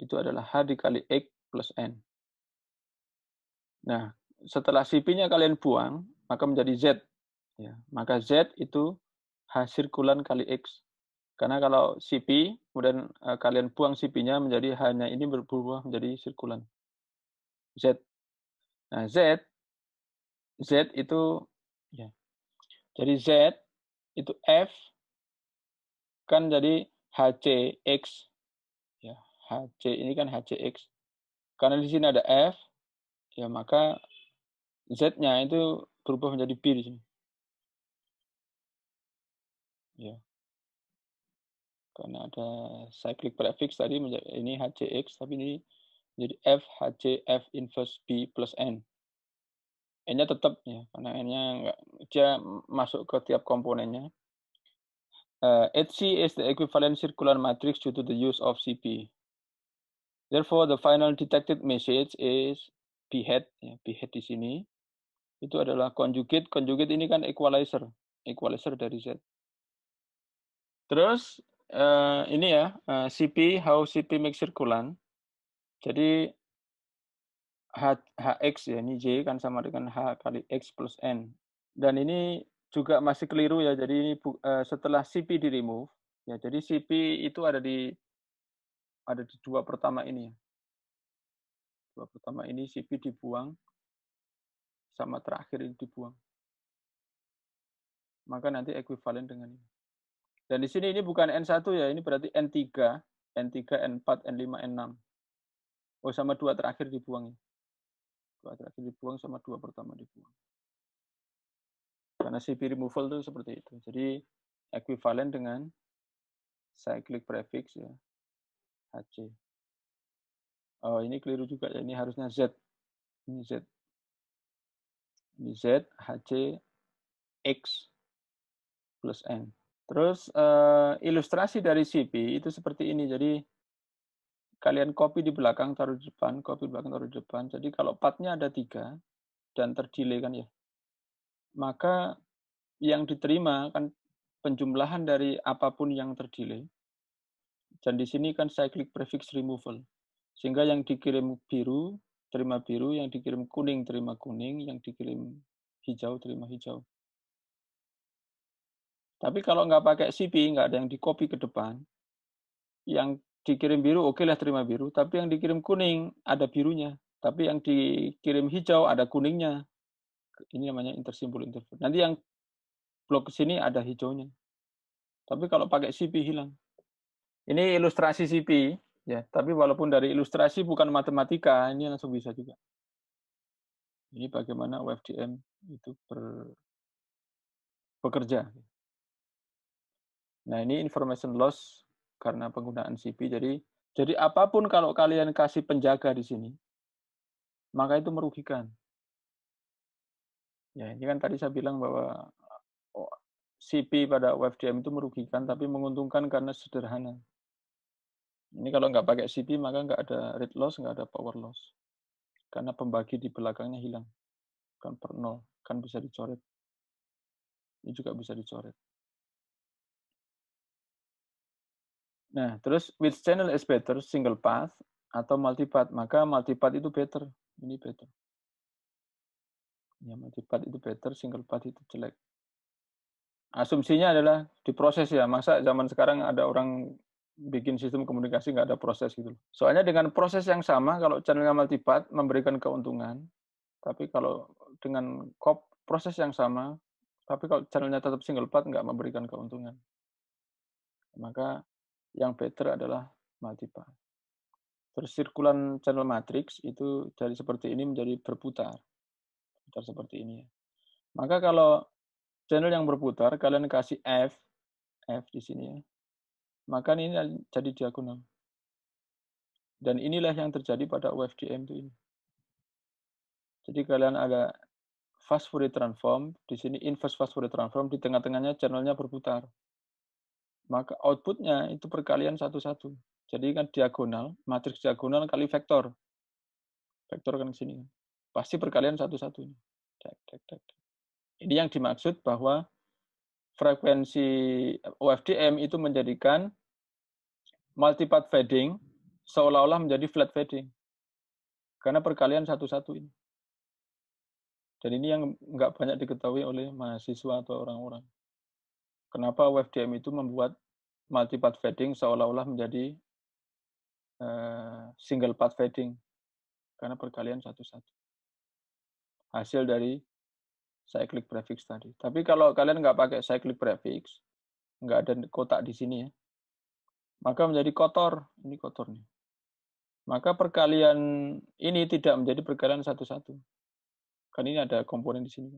itu adalah H dikali X plus N. Nah, setelah CP-nya kalian buang, maka menjadi Z. Ya, maka Z itu H sirkulan kali X. Karena kalau CP, kemudian eh, kalian buang CP-nya menjadi hanya ini berubah menjadi sirkulan. Z. Nah, Z, Z itu, ya. jadi Z itu F, kan jadi HCX. Ya, HC ini kan HCX. Karena di sini ada F, ya maka Z-nya itu berubah menjadi B di sini. Ya. Karena ada cyclic prefix tadi ini HCX tapi ini jadi F F inverse B plus N. N-nya tetap ya, karena N-nya enggak dia masuk ke tiap komponennya. Uh, eh, HC is the equivalent circular matrix due to the use of CP. Therefore, the final detected message is behead ya, behead di sini itu adalah conjugate conjugate ini kan equalizer equalizer dari z terus uh, ini ya uh, CP how CP make circulan jadi H, hx ya ini j kan sama dengan h kali x plus n dan ini juga masih keliru ya jadi ini uh, setelah CP di remove ya jadi CP itu ada di ada di dua pertama ini ya dua pertama ini CP dibuang sama terakhir ini dibuang maka nanti ekuivalen dengan ini dan di sini ini bukan N1 ya ini berarti N3 N3 N4 N5 N6 oh sama dua terakhir dibuang ya dua terakhir dibuang sama dua pertama dibuang karena CP removal itu seperti itu jadi ekuivalen dengan cyclic prefix ya HC Oh, ini keliru juga. ya. Ini harusnya Z. Ini Z. Ini Z, H C X, plus N. Terus uh, ilustrasi dari CP itu seperti ini. Jadi kalian copy di belakang, taruh di depan, copy di belakang, taruh di depan. Jadi kalau partnya ada tiga dan terdelay kan ya, maka yang diterima kan penjumlahan dari apapun yang terdelay. Dan di sini kan cyclic prefix removal. Sehingga yang dikirim biru, terima biru, yang dikirim kuning, terima kuning, yang dikirim hijau, terima hijau. Tapi kalau nggak pakai CP, nggak ada yang dikopi ke depan, yang dikirim biru, oke okay lah terima biru. Tapi yang dikirim kuning, ada birunya. Tapi yang dikirim hijau, ada kuningnya. Ini namanya intersimbol interval. Nanti yang blok ke sini ada hijaunya. Tapi kalau pakai CP hilang. Ini ilustrasi CP. Ya, tapi walaupun dari ilustrasi bukan matematika, ini langsung bisa juga. Ini bagaimana UFDM itu ber, bekerja. Nah, ini information loss karena penggunaan CP. Jadi, jadi apapun kalau kalian kasih penjaga di sini, maka itu merugikan. Ya, ini kan tadi saya bilang bahwa oh, CP pada UFDM itu merugikan, tapi menguntungkan karena sederhana. Ini kalau nggak pakai CD maka nggak ada read loss, nggak ada power loss. Karena pembagi di belakangnya hilang. Kan per nol, kan bisa dicoret. Ini juga bisa dicoret. Nah, terus which channel is better, single path atau multipath? Maka multipath itu better. Ini better. Ya, multipath itu better, single path itu jelek asumsinya adalah diproses ya masa zaman sekarang ada orang bikin sistem komunikasi nggak ada proses gitu. Soalnya dengan proses yang sama, kalau channelnya multipath memberikan keuntungan, tapi kalau dengan kop proses yang sama, tapi kalau channelnya tetap single path nggak memberikan keuntungan. Maka yang better adalah multipath. Terus sirkulan channel matrix itu dari seperti ini menjadi berputar. Putar seperti ini. Ya. Maka kalau channel yang berputar, kalian kasih F, F di sini ya maka ini jadi diagonal. Dan inilah yang terjadi pada UFDM itu ini. Jadi kalian agak fast Fourier transform, di sini inverse fast Fourier transform, di tengah-tengahnya channelnya berputar. Maka outputnya itu perkalian satu-satu. Jadi kan diagonal, matriks diagonal kali vektor. Vektor kan ke sini. Pasti perkalian satu-satu. Ini yang dimaksud bahwa frekuensi OFDM itu menjadikan multipath fading seolah-olah menjadi flat fading. Karena perkalian satu-satu ini. Dan ini yang nggak banyak diketahui oleh mahasiswa atau orang-orang. Kenapa OFDM itu membuat multipath fading seolah-olah menjadi eh, single path fading. Karena perkalian satu-satu. Hasil dari cyclic prefix tadi. Tapi kalau kalian nggak pakai cyclic prefix, nggak ada kotak di sini ya, maka menjadi kotor. Ini kotor nih. Maka perkalian ini tidak menjadi perkalian satu-satu. Kan ini ada komponen di sini.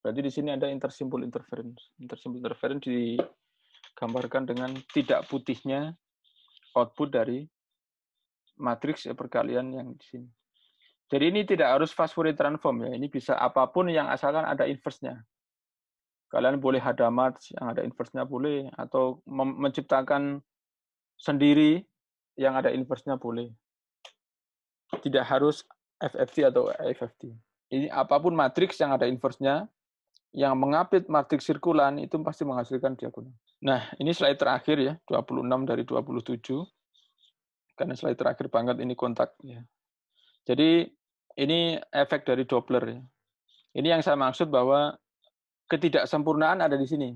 Berarti di sini ada intersimple interference. Intersimple interference digambarkan dengan tidak putihnya output dari matriks perkalian yang di sini. Jadi ini tidak harus fast Fourier transform ya. Ini bisa apapun yang asalkan ada inverse-nya. Kalian boleh hadamat yang ada inverse-nya boleh atau menciptakan sendiri yang ada inverse-nya boleh. Tidak harus FFT atau FFT. Ini apapun matriks yang ada inverse-nya yang mengapit matriks sirkulan itu pasti menghasilkan diagonal. Nah, ini slide terakhir ya, 26 dari 27. Karena slide terakhir banget ini kontak ya. Jadi ini efek dari Doppler. Ya. Ini yang saya maksud bahwa ketidaksempurnaan ada di sini.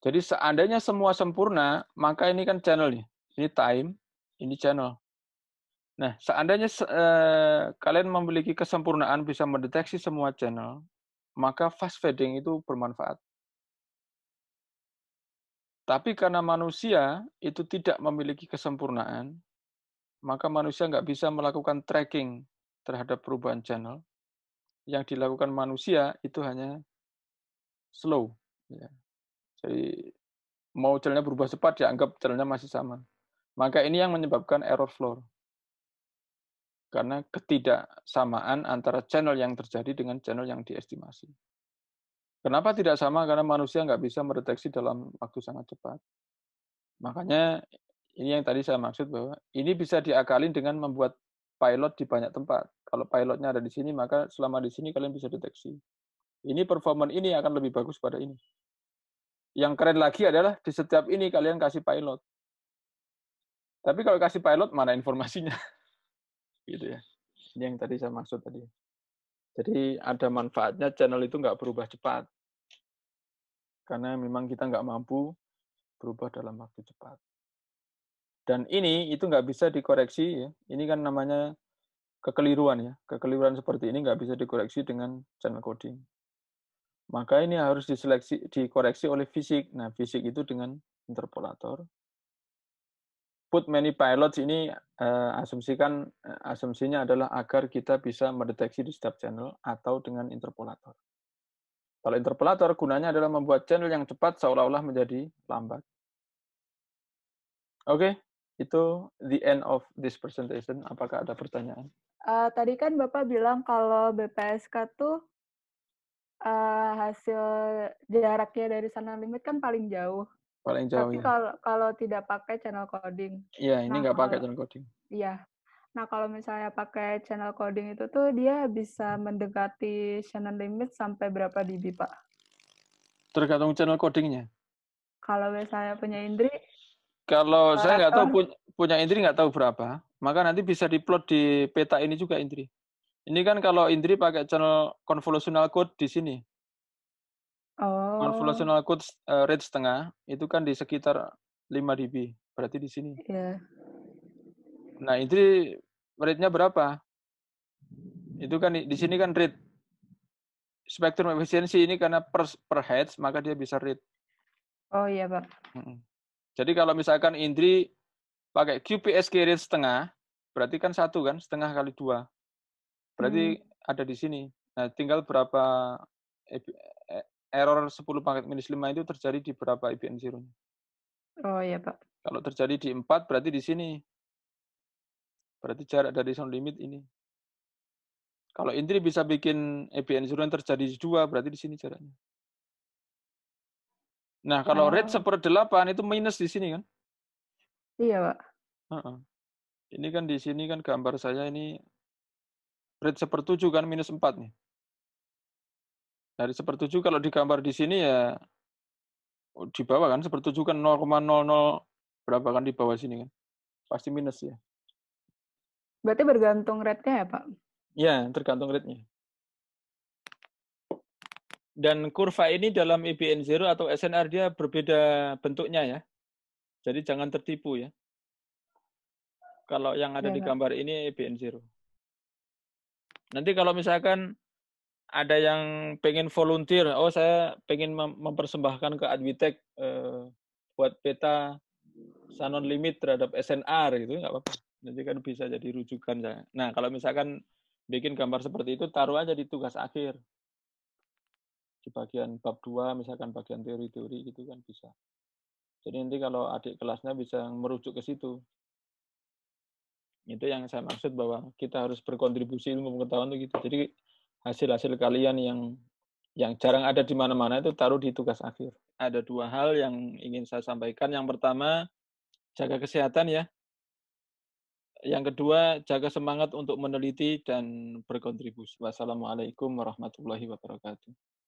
Jadi seandainya semua sempurna, maka ini kan channel nih. Ini time, ini channel. Nah, seandainya eh, kalian memiliki kesempurnaan bisa mendeteksi semua channel, maka fast fading itu bermanfaat. Tapi karena manusia itu tidak memiliki kesempurnaan, maka manusia nggak bisa melakukan tracking terhadap perubahan channel yang dilakukan manusia itu hanya slow. Ya. Jadi mau channelnya berubah cepat, dianggap channelnya masih sama. Maka ini yang menyebabkan error floor Karena ketidaksamaan antara channel yang terjadi dengan channel yang diestimasi. Kenapa tidak sama? Karena manusia nggak bisa mendeteksi dalam waktu sangat cepat. Makanya ini yang tadi saya maksud bahwa ini bisa diakalin dengan membuat pilot di banyak tempat. Kalau pilotnya ada di sini, maka selama di sini kalian bisa deteksi. Ini performan ini akan lebih bagus pada ini. Yang keren lagi adalah di setiap ini kalian kasih pilot. Tapi kalau kasih pilot, mana informasinya? gitu ya. Ini yang tadi saya maksud tadi. Jadi ada manfaatnya channel itu nggak berubah cepat. Karena memang kita nggak mampu berubah dalam waktu cepat. Dan ini itu nggak bisa dikoreksi. Ya. Ini kan namanya kekeliruan ya. Kekeliruan seperti ini nggak bisa dikoreksi dengan channel coding. Maka ini harus diseleksi, dikoreksi oleh fisik. Nah, fisik itu dengan interpolator. Put many pilots ini uh, asumsikan eh, asumsinya adalah agar kita bisa mendeteksi di setiap channel atau dengan interpolator. Kalau interpolator gunanya adalah membuat channel yang cepat seolah-olah menjadi lambat. Oke, itu the end of this presentation. Apakah ada pertanyaan? Uh, tadi kan Bapak bilang kalau BPSK tuh uh, hasil jaraknya dari sana limit kan paling jauh. Paling jauh. Tapi ya. kalau kalau tidak pakai channel coding. Iya, ini nah, nggak nah, pakai channel coding. Iya. Nah, kalau misalnya pakai channel coding itu tuh dia bisa mendekati channel limit sampai berapa dB, Pak? Tergantung channel codingnya. Kalau misalnya punya Indri, kalau nah, saya nggak tahu punya Indri nggak tahu berapa, maka nanti bisa diplot di peta ini juga Indri. Ini kan kalau Indri pakai channel convolutional code di sini. Oh. Convolutional code uh, rate setengah itu kan di sekitar 5 dB, berarti di sini. Yeah. Nah, Indri rate-nya berapa? Itu kan di sini kan rate spektrum efisiensi ini karena per per hertz maka dia bisa rate. Oh iya, Pak. Mm -mm. Jadi kalau misalkan Indri pakai QPS kiri setengah, berarti kan satu kan, setengah kali dua. Berarti hmm. ada di sini. Nah, tinggal berapa e, error 10 pangkat minus 5 itu terjadi di berapa IBN zero Oh iya Pak. Kalau terjadi di 4 berarti di sini. Berarti jarak dari sound limit ini. Kalau Indri bisa bikin EBN zero yang terjadi di 2 berarti di sini jaraknya. Nah, kalau red rate oh. seperdelapan itu minus di sini kan? Iya, Pak. Uh -uh. Ini kan di sini kan gambar saya ini rate sepertujuh kan minus empat nih. Dari sepertujuh kalau digambar di sini ya oh, di bawah kan sepertujuh kan 0,00 berapa kan di bawah sini kan? Pasti minus ya. Berarti bergantung rate ya, Pak? Iya, tergantung rate-nya. Dan kurva ini dalam IBN 0 atau SNR dia berbeda bentuknya ya. Jadi jangan tertipu ya. Kalau yang ada ya, di gambar ini IBN 0. Nanti kalau misalkan ada yang pengen volunteer, oh saya pengen mempersembahkan ke Adwitek eh, buat peta sanon limit terhadap SNR gitu, nggak apa-apa. Nanti kan bisa jadi rujukan saya. Nah kalau misalkan bikin gambar seperti itu, taruh aja di tugas akhir di bagian bab 2 misalkan bagian teori-teori gitu kan bisa. Jadi nanti kalau adik kelasnya bisa merujuk ke situ. Itu yang saya maksud bahwa kita harus berkontribusi ilmu pengetahuan itu gitu. Jadi hasil-hasil kalian yang yang jarang ada di mana-mana itu taruh di tugas akhir. Ada dua hal yang ingin saya sampaikan. Yang pertama, jaga kesehatan ya. Yang kedua, jaga semangat untuk meneliti dan berkontribusi. Wassalamualaikum warahmatullahi wabarakatuh.